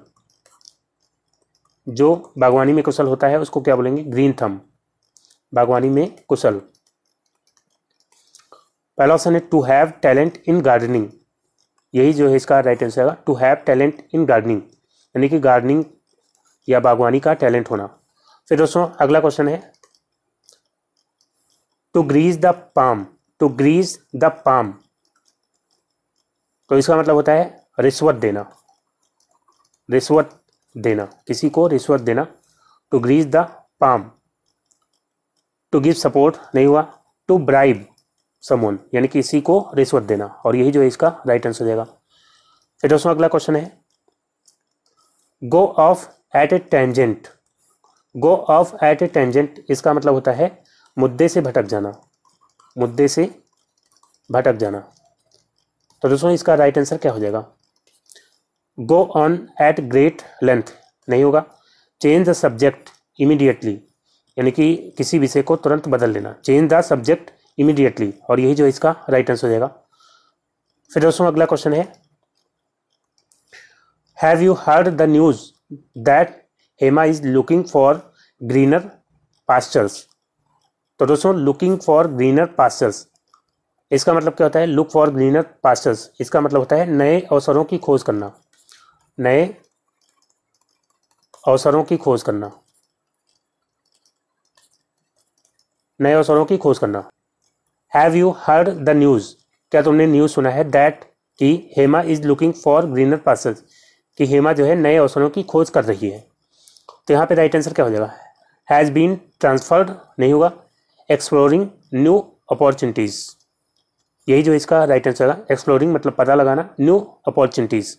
Speaker 1: जो बागवानी में कुशल होता है उसको क्या बोलेंगे ग्रीन थम बागवानी में कुशल पहला ऑप्शन है to have talent in gardening यही जो है इसका राइट आंसर है to have talent in gardening यानी कि गार्डनिंग या बागवानी का टैलेंट होना फिर दोस्तों अगला क्वेश्चन है to grease the palm to grease the palm तो इसका मतलब होता है रिश्वत देना रिश्वत देना किसी को रिश्वत देना to grease the palm to give support नहीं हुआ टू ब्राइब समून यानी कि को रिश्वत देना और यही जो है इसका राइट आंसर देगा फिर दोस्तों अगला क्वेश्चन है go off at a tangent go off at a tangent इसका मतलब होता है मुद्दे से भटक जाना मुद्दे से भटक जाना तो दोस्तों इसका राइट आंसर क्या हो जाएगा go on at great length नहीं होगा चेंज द सब्जेक्ट इमीडिएटली यानी कि किसी विषय को तुरंत बदल लेना चेंज द सब्जेक्ट इमीडिएटली और यही जो इसका राइट आंसर हो जाएगा फिर दोस्तों अगला क्वेश्चन है have you heard the news that Hema is looking for greener pastures तो दोस्तों लुकिंग फॉर ग्रीनर पास्चर्स इसका मतलब क्या होता है लुक फॉर ग्रीनर पास्टर्स इसका मतलब होता है नए अवसरों की खोज करना नए अवसरों की खोज करना नए अवसरों की खोज करना have you heard the news क्या तुमने न्यूज़ सुना है दैट कि Hema is looking for greener pastures कि हेमा जो है नए अवसरों की खोज कर रही है तो यहाँ पे राइट आंसर क्या हो जाएगा हैज़ बीन ट्रांसफर्ड नहीं होगा एक्सप्लोरिंग न्यू अपॉर्चुनिटीज़ यही जो इसका राइट आंसर होगा एक्सप्लोरिंग मतलब पता लगाना न्यू अपॉर्चुनिटीज़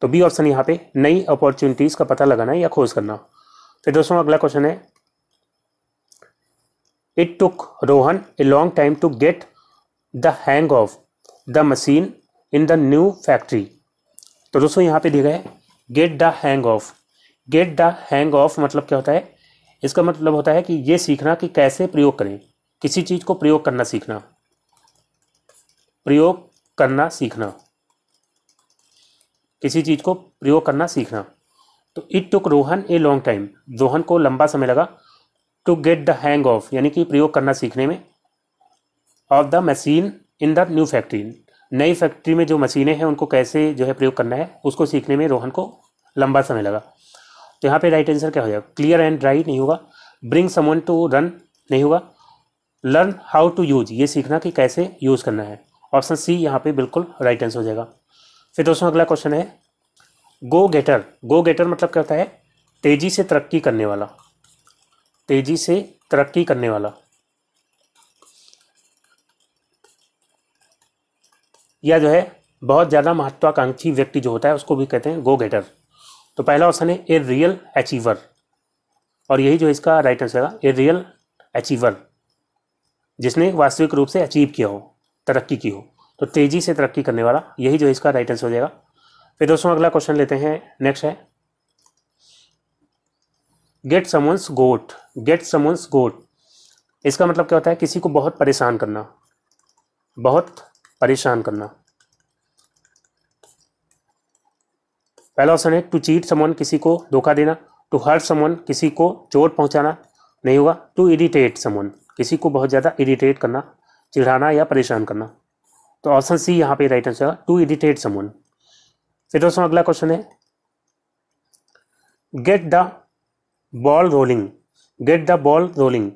Speaker 1: तो बी ऑप्शन यहाँ पे नई अपॉर्चुनिटीज़ का पता लगाना या खोज करना फिर तो दोस्तों अगला क्वेश्चन है it took Rohan a long time to get the hang of the machine in the new factory तो दोस्तों यहाँ पे दिख रहा है get the hang of get the hang of मतलब क्या होता है इसका मतलब होता है कि ये सीखना कि कैसे प्रयोग करें किसी चीज़ को प्रयोग करना सीखना प्रयोग करना सीखना किसी चीज़ को प्रयोग करना सीखना तो it took Rohan a long time Rohan को लंबा समय लगा to get the hang of यानी कि प्रयोग करना सीखने में of the machine in the new factory नई फैक्ट्री में जो मशीनें हैं उनको कैसे जो है प्रयोग करना है उसको सीखने में रोहन को लंबा समय लगा तो यहाँ पे राइट आंसर क्या हो जाएगा क्लियर एंड ड्राई नहीं होगा ब्रिंग समन टू रन नहीं होगा लर्न हाउ टू यूज ये सीखना कि कैसे यूज़ करना है ऑप्शन सी यहाँ पे बिल्कुल राइट आंसर हो जाएगा फिर दोस्तों अगला क्वेश्चन है गो गेटर गो गेटर मतलब क्या होता है तेज़ी से तरक्की करने वाला तेज़ी से तरक्की करने वाला या जो है बहुत ज़्यादा महत्वाकांक्षी व्यक्ति जो होता है उसको भी कहते हैं गो गेटर तो पहला ऑप्शन है ए रियल अचीवर और यही जो इसका राइट आंसर है ए रियल अचीवर जिसने वास्तविक रूप से अचीव किया हो तरक्की की हो तो तेज़ी से तरक्की करने वाला यही जो इसका राइट आंसर हो जाएगा फिर दोस्तों अगला क्वेश्चन लेते हैं नेक्स्ट है get someone's goat get someone's goat इसका मतलब क्या होता है किसी को बहुत परेशान करना बहुत परेशान करना पहला ऑप्शन है टू चीट समन किसी को धोखा देना टू हर्ट समन किसी को चोट पहुंचाना नहीं होगा टू इरिटेट समन किसी को बहुत ज़्यादा इरिटेट करना चिढ़ाना या परेशान करना तो ऑप्शन सी यहाँ पे राइट आंसर टू इरिटेट समून फिर दोस्तों अगला क्वेश्चन है get the ball rolling get the ball rolling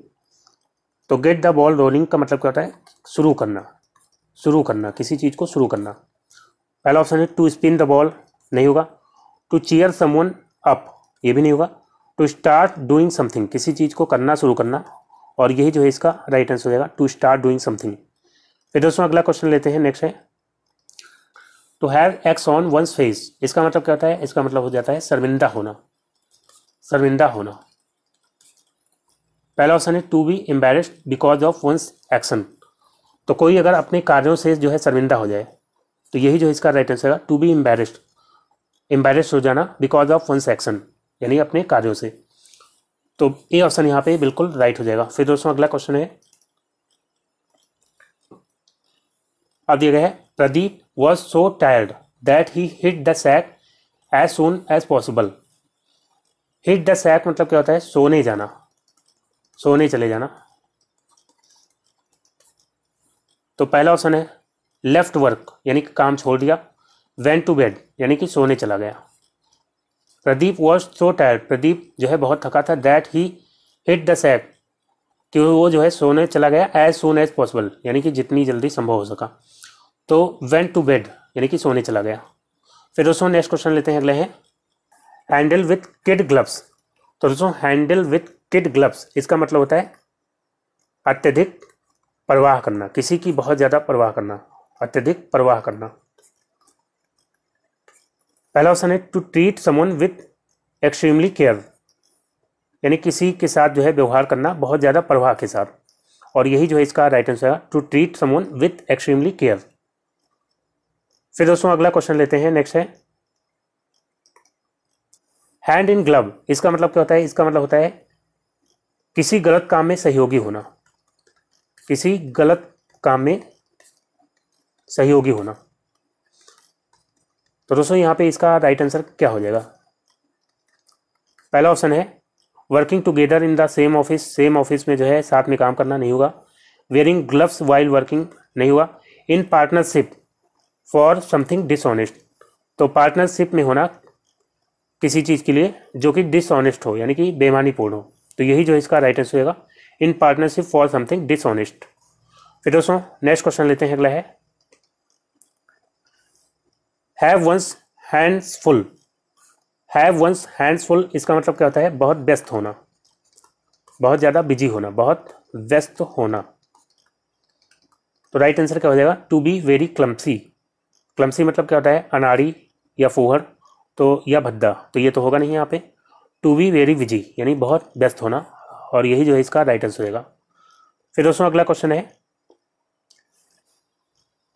Speaker 1: तो गेट द बॉल रोलिंग का मतलब क्या होता है शुरू करना शुरू करना किसी चीज़ को शुरू करना पहला ऑप्शन है टू स्पिन द बॉल नहीं होगा टू चेयर समन अप ये भी नहीं होगा टू स्टार्ट डूइंग समथिंग किसी चीज़ को करना शुरू करना और यही जो है इसका राइट आंसर हो जाएगा टू स्टार्ट डूइंग समथिंग फिर दोस्तों अगला क्वेश्चन लेते हैं नेक्स्ट है to have egg on one's face इसका मतलब क्या होता है इसका मतलब हो जाता है शर्मिंदा होना शर्मिंदा होना पहला ऑप्शन है to be embarrassed because of one's action तो कोई अगर अपने कार्यों से जो है शर्मिंदा हो जाए तो यही जो इसका राइट आंसर होगा टू बी एम्बेरिस्ड एम्बेरिस्ड हो जाना बिकॉज ऑफ वंस एक्शन यानी अपने कार्यों से तो ए ऑप्शन यहाँ पे बिल्कुल राइट हो जाएगा फिर दोस्तों अगला क्वेश्चन है अब दिया गया है Pradeep was so tired that he hit the sack as soon as possible hit the sack मतलब क्या होता है सोने जाना सोने चले जाना तो पहला ऑप्शन है लेफ्ट वर्क यानी कि काम छोड़ दिया वेंट टू बेड यानी कि सोने चला गया Pradeep was so tired Pradeep जो है बहुत थका था that he hit the sack कि वो जो है सोने चला गया एज सोन एज पॉसिबल यानी कि जितनी जल्दी संभव हो सका तो वेंट टू बेड यानी कि सोने चला गया फिर दोस्तों नेक्स्ट क्वेश्चन लेते हैं अगले हैं हैंडल विथ किड ग्लव्स तो दोस्तों हैंडल विथ किड ग्लव्स इसका मतलब होता है अत्यधिक परवाह करना किसी की बहुत ज़्यादा परवाह करना अत्यधिक परवाह करना पहला ऑप्शन है to treat someone with extremely care यानी किसी के साथ जो है व्यवहार करना बहुत ज़्यादा प्रवाह के साथ और यही जो है इसका राइट आंसर है to treat someone with extremely care फिर दोस्तों अगला क्वेश्चन लेते हैं नेक्स्ट है हैंड इन ग्लव इसका मतलब क्या होता है इसका मतलब होता है किसी गलत काम में सहयोगी होना किसी गलत काम में सहयोगी होना तो दोस्तों यहाँ पे इसका राइट आंसर क्या हो जाएगा पहला ऑप्शन है working together in the same office same office में जो है साथ में काम करना नहीं होगा वेयरिंग ग्लव्स वाइल वर्किंग नहीं हुआ in partnership for something dishonest तो पार्टनरशिप में होना किसी चीज़ के लिए जो कि डिसऑनेस्ट हो यानी कि बेमानीपूर्ण हो तो यही जो इसका राइट आंसर होगा in partnership for something dishonest फिर दोस्तों नेक्स्ट क्वेश्चन लेते हैं अगला है have one's hands full have one's hands full इसका मतलब क्या होता है बहुत व्यस्त होना बहुत ज़्यादा बिजी होना बहुत व्यस्त होना तो राइट आंसर क्या हो जाएगा to be very clumsy clumsy मतलब क्या होता है अनाड़ी या फोहर तो या भद्दा तो ये तो होगा नहीं यहाँ पे टू बी वेरी बिजी यानी बहुत व्यस्त होना और यही जो है इसका राइट आंसर होगा फिर दोस्तों अगला क्वेश्चन है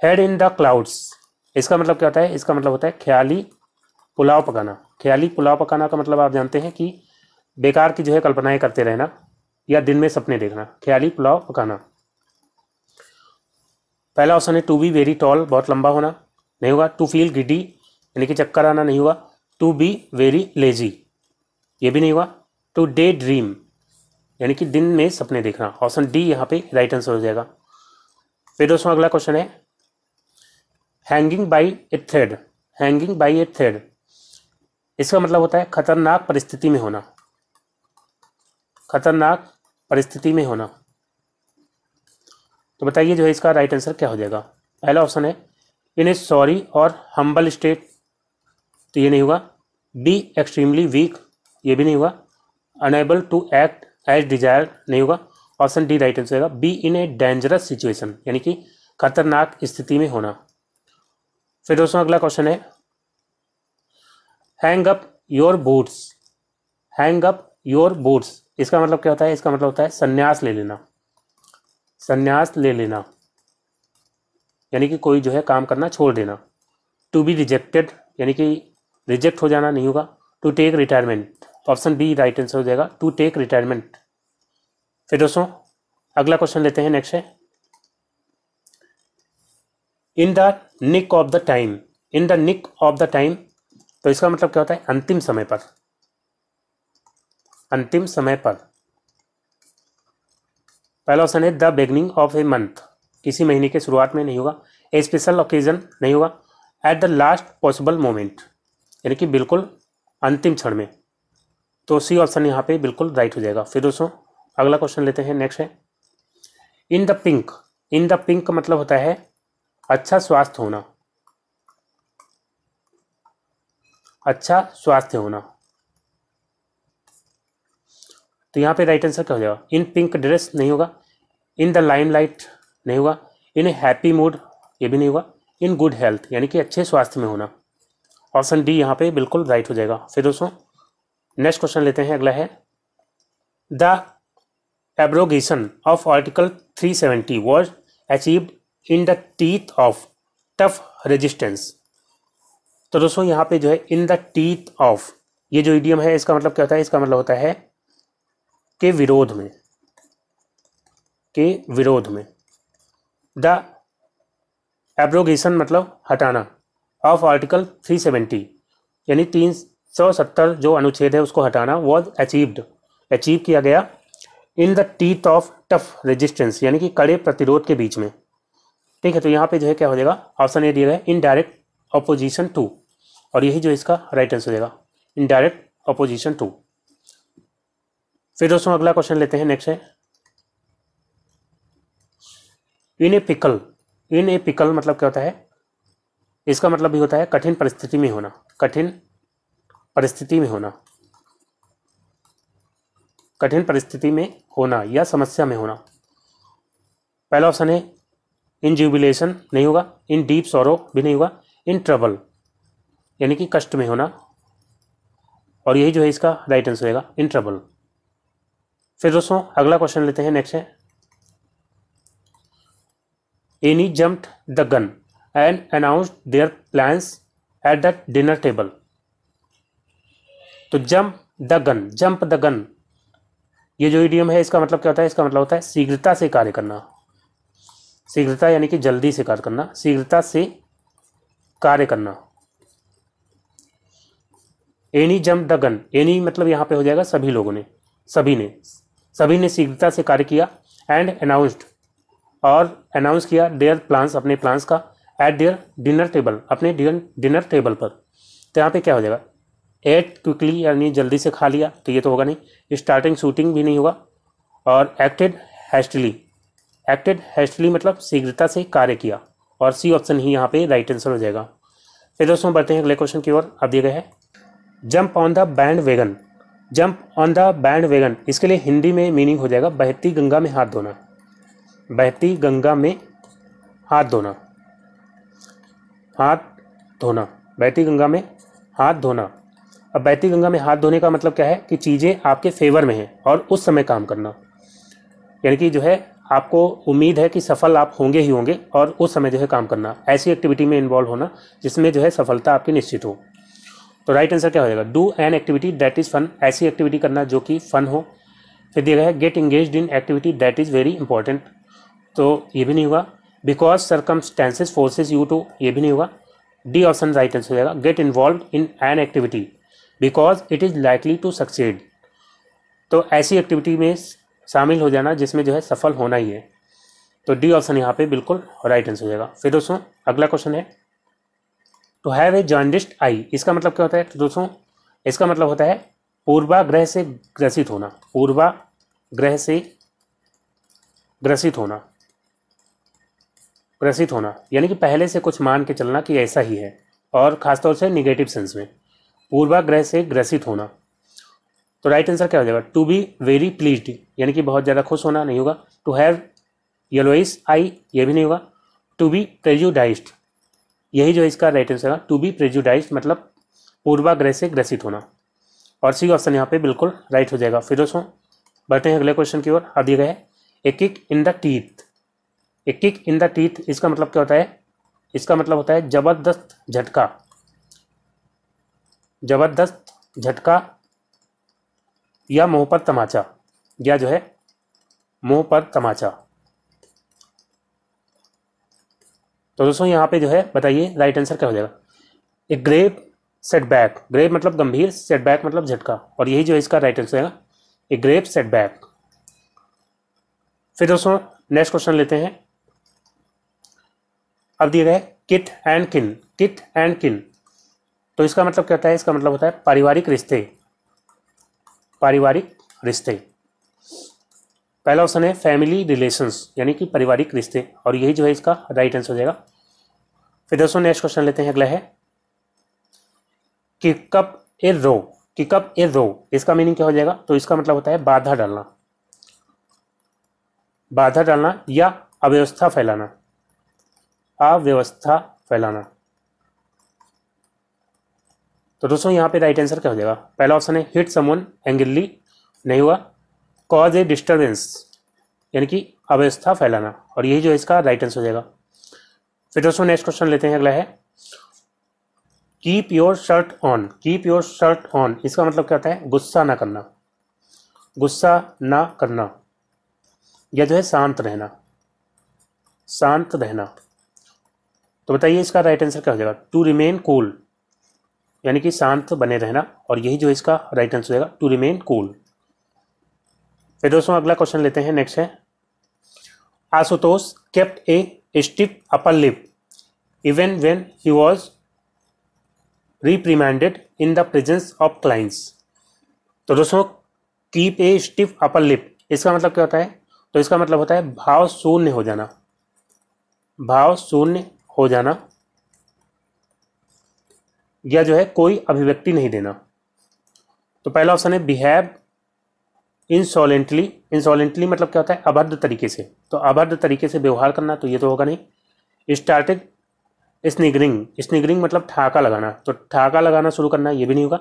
Speaker 1: हेड इन द क्लाउड्स इसका मतलब क्या होता है इसका मतलब होता है ख्याली पुलाव पकाना ख्याली पुलाव पकाना का मतलब आप जानते हैं कि बेकार की जो है कल्पनाएं करते रहना या दिन में सपने देखना ख्याली पुलाव पकाना पहला ऑप्शन है टू बी वेरी टॉल बहुत लंबा होना नहीं होगा टू फील गिडी यानी कि चक्कर आना नहीं होगा टू बी वेरी लेजी ये भी नहीं होगा टू डे ड्रीम यानी कि दिन में सपने देखना ऑप्शन डी यहाँ पे राइट आंसर हो जाएगा फिर दोस्तों अगला क्वेश्चन है hanging by a thread hanging by a thread इसका मतलब होता है खतरनाक परिस्थिति में होना खतरनाक परिस्थिति में होना तो बताइए जो है इसका राइट आंसर क्या हो जाएगा पहला ऑप्शन है इन ए सॉरी और हम्बल स्टेट तो ये नहीं होगा बी एक्सट्रीमली वीक ये भी नहीं होगा unable to act as desire नहीं होगा ऑप्शन डी राइट आंसर होगा be in a dangerous situation यानी कि खतरनाक स्थिति में होना फिर दोस्तों अगला क्वेश्चन है hang up your boots hang up your boots इसका मतलब क्या होता है इसका मतलब होता है संन्यास ले लेना संन्यास ले लेना यानी कि कोई जो है काम करना छोड़ देना टू बी रिजेक्टेड यानी कि रिजेक्ट हो जाना नहीं होगा to take retirement option B right answer हो जाएगा टू टेक रिटायरमेंट फिर दोस्तों अगला क्वेश्चन लेते हैं नेक्स्ट है in the nick of the time in the nick of the time तो इसका मतलब क्या होता है अंतिम समय पर अंतिम समय पर पहला ऑप्शन है the beginning of a month किसी महीने के शुरुआत में नहीं होगा ए स्पेशल ओकेजन नहीं होगा at the last possible moment यानी कि बिल्कुल अंतिम क्षण में तो सी ऑप्शन यहाँ पे बिल्कुल राइट हो जाएगा फिर दोस्तों अगला क्वेश्चन लेते हैं नेक्स्ट है in the pink in the pink मतलब होता है अच्छा स्वास्थ्य होना अच्छा स्वास्थ्य होना तो यहाँ पे राइट आंसर क्या हो जाएगा इन पिंक ड्रेस नहीं होगा इन द लाइमलाइट नहीं होगा इन हैप्पी मूड ये भी नहीं होगा इन गुड हेल्थ यानी कि अच्छे स्वास्थ्य में होना ऑप्शन डी यहाँ पे बिल्कुल राइट हो जाएगा फिर दोस्तों नेक्स्ट क्वेश्चन लेते हैं अगला है the abrogation of article 370 seventy was achieved in the teeth of tough resistance तो दोस्तों यहाँ पे जो है इन द टीथ ऑफ ये जो इडियम है इसका मतलब क्या होता है इसका मतलब होता है के विरोध में के विरोध में द एब्रोगेशन मतलब हटाना ऑफ आर्टिकल 370 यानी 370 जो अनुच्छेद है उसको हटाना वॉज अचीव्ड अचीव किया गया in the teeth of tough resistance यानी कि कड़े प्रतिरोध के बीच में ठीक है तो यहाँ पे जो है क्या हो जाएगा ऑप्शन ए दिया है इन डायरेक्ट अपोजिशन टू और यही जो इसका राइट आंसर देगा इन डायरेक्ट अपोजिशन टू फिर दोस्तों अगला क्वेश्चन लेते हैं नेक्स्ट है in A pickle in A pickle मतलब क्या होता है इसका मतलब भी होता है कठिन परिस्थिति में होना कठिन परिस्थिति में होना कठिन परिस्थिति में होना या समस्या में होना पहला ऑप्शन है इन जुबिलेशन नहीं होगा इन डीप सोरो भी नहीं होगा इन ट्रबल यानी कि कष्ट में होना और यही जो है इसका राइट आंसर होगा इन ट्रबल फिर दोस्तों अगला क्वेश्चन लेते हैं नेक्स्ट है Annie jumped the gun and announce their plans at the dinner table तो jump the gun jump the gun ये जो इडियम है इसका मतलब क्या होता है इसका मतलब होता है शीघ्रता से कार्य करना शीघ्रता यानी कि जल्दी से कार्य करना शीघ्रता से कार्य करना एनी जम द गन एनी मतलब यहाँ पे हो जाएगा सभी लोगों ने सभी ने सभी ने शीघ्रता से कार्य किया एंड अनाउंस्ड और अनाउंस किया देयर प्लान्स अपने प्लान्स का एट देयर डिनर टेबल अपने डिनर टेबल पर तो यहाँ पे क्या हो जाएगा एट क्विकली यानी जल्दी से खा लिया तो ये तो होगा नहीं स्टार्टिंग शूटिंग भी नहीं होगा और एक्टेड हैस्टली एक्टेड हेस्टली मतलब शीघ्रता से कार्य किया और सी ऑप्शन ही यहाँ पे राइट आंसर हो जाएगा फिर दोस्तों बढ़ते हैं अगले क्वेश्चन की ओर अब दिया गया है jump on the bandwagon jump on the bandwagon इसके लिए हिंदी में मीनिंग हो जाएगा बहती गंगा में हाथ धोना बहती गंगा में हाथ धोना हाथ धोना बहती गंगा में हाथ धोना अब बहती गंगा में हाथ धोने का मतलब क्या है कि चीज़ें आपके फेवर में हैं और उस समय काम करना यानी कि जो है आपको उम्मीद है कि सफल आप होंगे ही होंगे और उस समय जो है काम करना ऐसी एक्टिविटी में इन्वॉल्व होना जिसमें जो है सफलता आपकी निश्चित हो तो राइट आंसर क्या हो जाएगा do an activity that is fun ऐसी एक्टिविटी करना जो कि फ़न हो फिर दिया गया है get engage in activity that is very important तो ये भी नहीं होगा because circumstances forces you to ये भी नहीं होगा डी ऑप्शन राइट आंसर हो जाएगा get involve in an activity because it is likely to succeed तो ऐसी एक्टिविटी में शामिल हो जाना जिसमें जो है सफल होना ही है तो डी ऑप्शन यहाँ पे बिल्कुल राइट आंसर हो जाएगा फिर दोस्तों अगला क्वेश्चन है टू हैव ए जॉन्डिस्ट आई इसका मतलब क्या होता है तो दोस्तों इसका मतलब होता है पूर्वाग्रह से ग्रसित होना पूर्वाग्रह से ग्रसित होना ग्रसित होना यानी कि पहले से कुछ मान के चलना कि ऐसा ही है और ख़ासतौर से निगेटिव सेंस में पूर्वाग्रह से ग्रसित होना तो राइट आंसर क्या हो जाएगा टू बी वेरी प्लीज यानी कि बहुत ज़्यादा खुश होना नहीं होगा टू हैव येलोइस आई ये भी नहीं होगा टू बी प्रेजुडाइज्ड यही जो इसका राइट आंसर है टू बी प्रेजुडाइज मतलब पूर्वाग्रह से ग्रसित होना और सी ऑप्शन यहाँ पे बिल्कुल राइट हो जाएगा फिर दोस्तों बढ़ते हैं अगले क्वेश्चन की ओर अब दिया गया है a kick in the teeth एक किक इन द टीथ इसका मतलब क्या होता है इसका मतलब होता है जबरदस्त झटका जबरदस्त झटका या मुंह पर तमाचा या जो है मुंह पर तमाचा तो दोस्तों यहाँ पे जो है बताइए राइट आंसर क्या हो जाएगा ए ग्रेव सेटबैक ग्रेव मतलब गंभीर सेटबैक मतलब झटका और यही जो है इसका राइट आंसर है ए ग्रेव सेटबैक फिर दोस्तों नेक्स्ट क्वेश्चन लेते हैं अब दिया गया है kith and kin kith and kin तो इसका मतलब क्या होता है इसका मतलब होता है पारिवारिक रिश्ते पारिवारिक रिश्ते पहला ऑप्शन है फैमिली रिलेशंस यानी कि पारिवारिक रिश्ते और यही जो है इसका राइट आंसर हो जाएगा फिर दोस्तों नेक्स्ट क्वेश्चन लेते हैं अगला है किकअप ए रो किकअप ए रो इसका मीनिंग क्या हो जाएगा तो इसका मतलब होता है बाधा डालना बाधा डालना या अव्यवस्था फैलाना अव्यवस्था फैलाना तो दोस्तों यहाँ पे राइट आंसर क्या हो जाएगा पहला ऑप्शन है हिट समोन एंगली नहीं हुआ कॉज ए डिस्टर्बेंस यानी कि अव्यवस्था फैलाना और यही जो है इसका राइट आंसर हो जाएगा फिर दोस्तों नेक्स्ट क्वेश्चन लेते हैं अगला है keep your shirt on keep your shirt on इसका मतलब क्या होता है गुस्सा ना करना गुस्सा ना करना या जो है शांत रहना शांत रहना तो बताइए इसका राइट आंसर क्या हो जाएगा टू रिमेन कूल यानी कि शांत बने रहना और यही जो इसका राइट आंसर होगा टू रिमेन कूल फिर दोस्तों अगला क्वेश्चन लेते हैं नेक्स्ट है Ashutosh kept a stiff upper lip even when he was reprimanded in the presence of clients तो दोस्तों keep a stiff upper lip इसका मतलब क्या होता है तो इसका मतलब होता है भाव शून्य हो जाना भाव शून्य हो जाना या जो है कोई अभिव्यक्ति नहीं देना तो पहला ऑप्शन है बिहेव इंसॉलेंटली इंसॉलेंटली मतलब क्या होता है अभद्र तरीके से तो अभद्र तरीके से व्यवहार करना तो ये तो होगा नहीं स्टार्टिंग स्निगरिंग स्निगरिंग मतलब ठाका लगाना तो ठाका लगाना शुरू करना ये भी नहीं होगा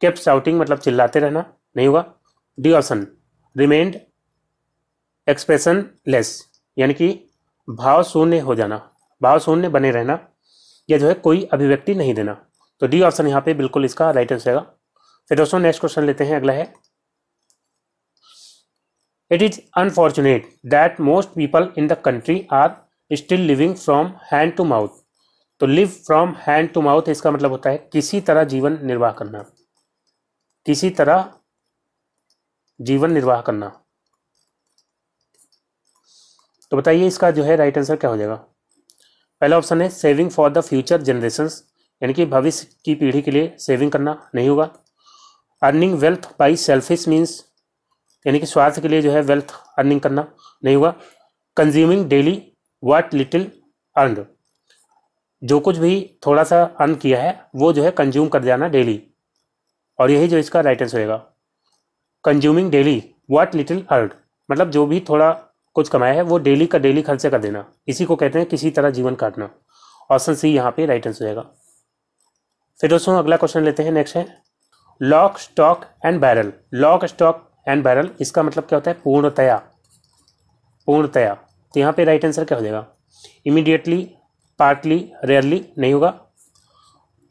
Speaker 1: कैप साउटिंग मतलब चिल्लाते रहना नहीं होगा D option remained expressionless यानी कि भाव शून्य हो जाना भाव शून्य बने रहना या जो है कोई अभिव्यक्ति नहीं देना तो डी ऑप्शन यहाँ पे बिल्कुल इसका राइट आंसर है फिर दोस्तों नेक्स्ट क्वेश्चन लेते हैं अगला है it is unfortunate that most people in the country are still living from hand to mouth तो live from hand to mouth इसका मतलब होता है किसी तरह जीवन निर्वाह करना किसी तरह जीवन निर्वाह करना तो बताइए इसका जो है राइट आंसर क्या हो जाएगा पहला ऑप्शन है saving for the future generations यानी कि भविष्य की पीढ़ी के लिए सेविंग करना नहीं होगा earning wealth by selfish means यानी कि स्वार्थ के लिए जो है वेल्थ अर्निंग करना नहीं होगा consuming daily what little earn जो कुछ भी थोड़ा सा अर्न किया है वो जो है कंज्यूम कर जाना डेली और यही जो इसका राइट आंसर होगा consuming daily what little earn मतलब जो भी थोड़ा कुछ कमाया है वो डेली का डेली खर्चे कर देना इसी को कहते हैं किसी तरह जीवन काटना ऑप्शन सी यहाँ पे राइट आंसर होगा फिर दोस्तों अगला क्वेश्चन लेते हैं नेक्स्ट है lock stock and barrel lock stock and barrel इसका मतलब क्या होता है पूर्णतया पूर्णतया तो यहाँ पे राइट आंसर क्या हो जाएगा इमीडिएटली पार्टली रेयरली नहीं होगा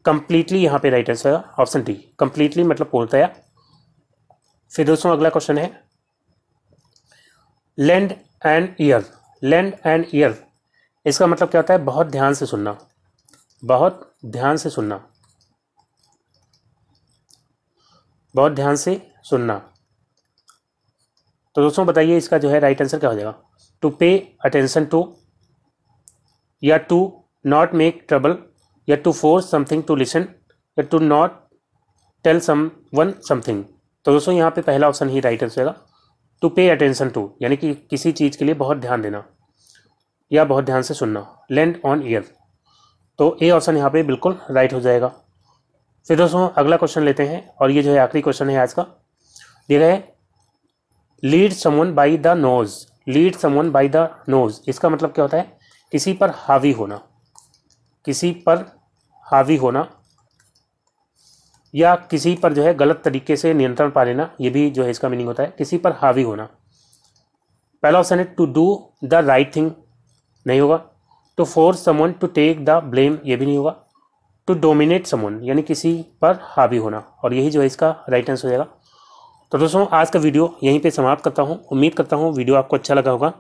Speaker 1: कंप्लीटली यहाँ पे राइट आंसर होगा ऑप्शन डी कंप्लीटली मतलब पूर्णतया फिर दोस्तों अगला क्वेश्चन है land and ear land and ear इसका मतलब क्या होता है बहुत ध्यान से सुनना बहुत ध्यान से सुनना बहुत ध्यान से सुनना तो दोस्तों बताइए इसका जो है राइट आंसर क्या हो जाएगा टू पे अटेंशन टू या टू नॉट मेक ट्रबल या to force something to listen या to not tell someone something तो दोस्तों यहाँ पे पहला ऑप्शन ही राइट आंसर है टू पे अटेंशन टू यानी कि किसी चीज़ के लिए बहुत ध्यान देना या बहुत ध्यान से सुनना लैंड ऑन ईयर तो ए ऑप्शन यहाँ पे बिल्कुल राइट हो जाएगा फिर दोस्तों अगला क्वेश्चन लेते हैं और ये जो है आखिरी क्वेश्चन है आज का ये है lead someone by the nose lead someone by the nose इसका मतलब क्या होता है किसी पर हावी होना किसी पर हावी होना या किसी पर जो है गलत तरीके से नियंत्रण पा लेना ये भी जो है इसका मीनिंग होता है किसी पर हावी होना पहला ऑप्शन है to do the right thing नहीं होगा to force someone to take the blame ये भी नहीं होगा टू डोमिनेट समन यानी किसी पर हावी होना और यही जो है इसका राइट आंसर हो जाएगा तो दोस्तों आज का वीडियो यहीं पे समाप्त करता हूँ उम्मीद करता हूँ वीडियो आपको अच्छा लगा होगा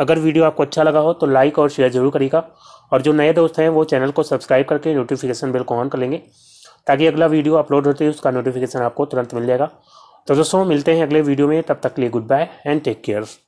Speaker 1: अगर वीडियो आपको अच्छा लगा हो तो लाइक और शेयर जरूर करिएगा और जो नए दोस्त हैं वो चैनल को सब्सक्राइब करके नोटिफिकेशन बिल को ऑन कर लेंगे ताकि अगला वीडियो अपलोड होते ही उसका नोटिफिकेशन आपको तुरंत मिल जाएगा तो दोस्तों मिलते हैं अगले वीडियो में तब तक के लिए goodbye and take care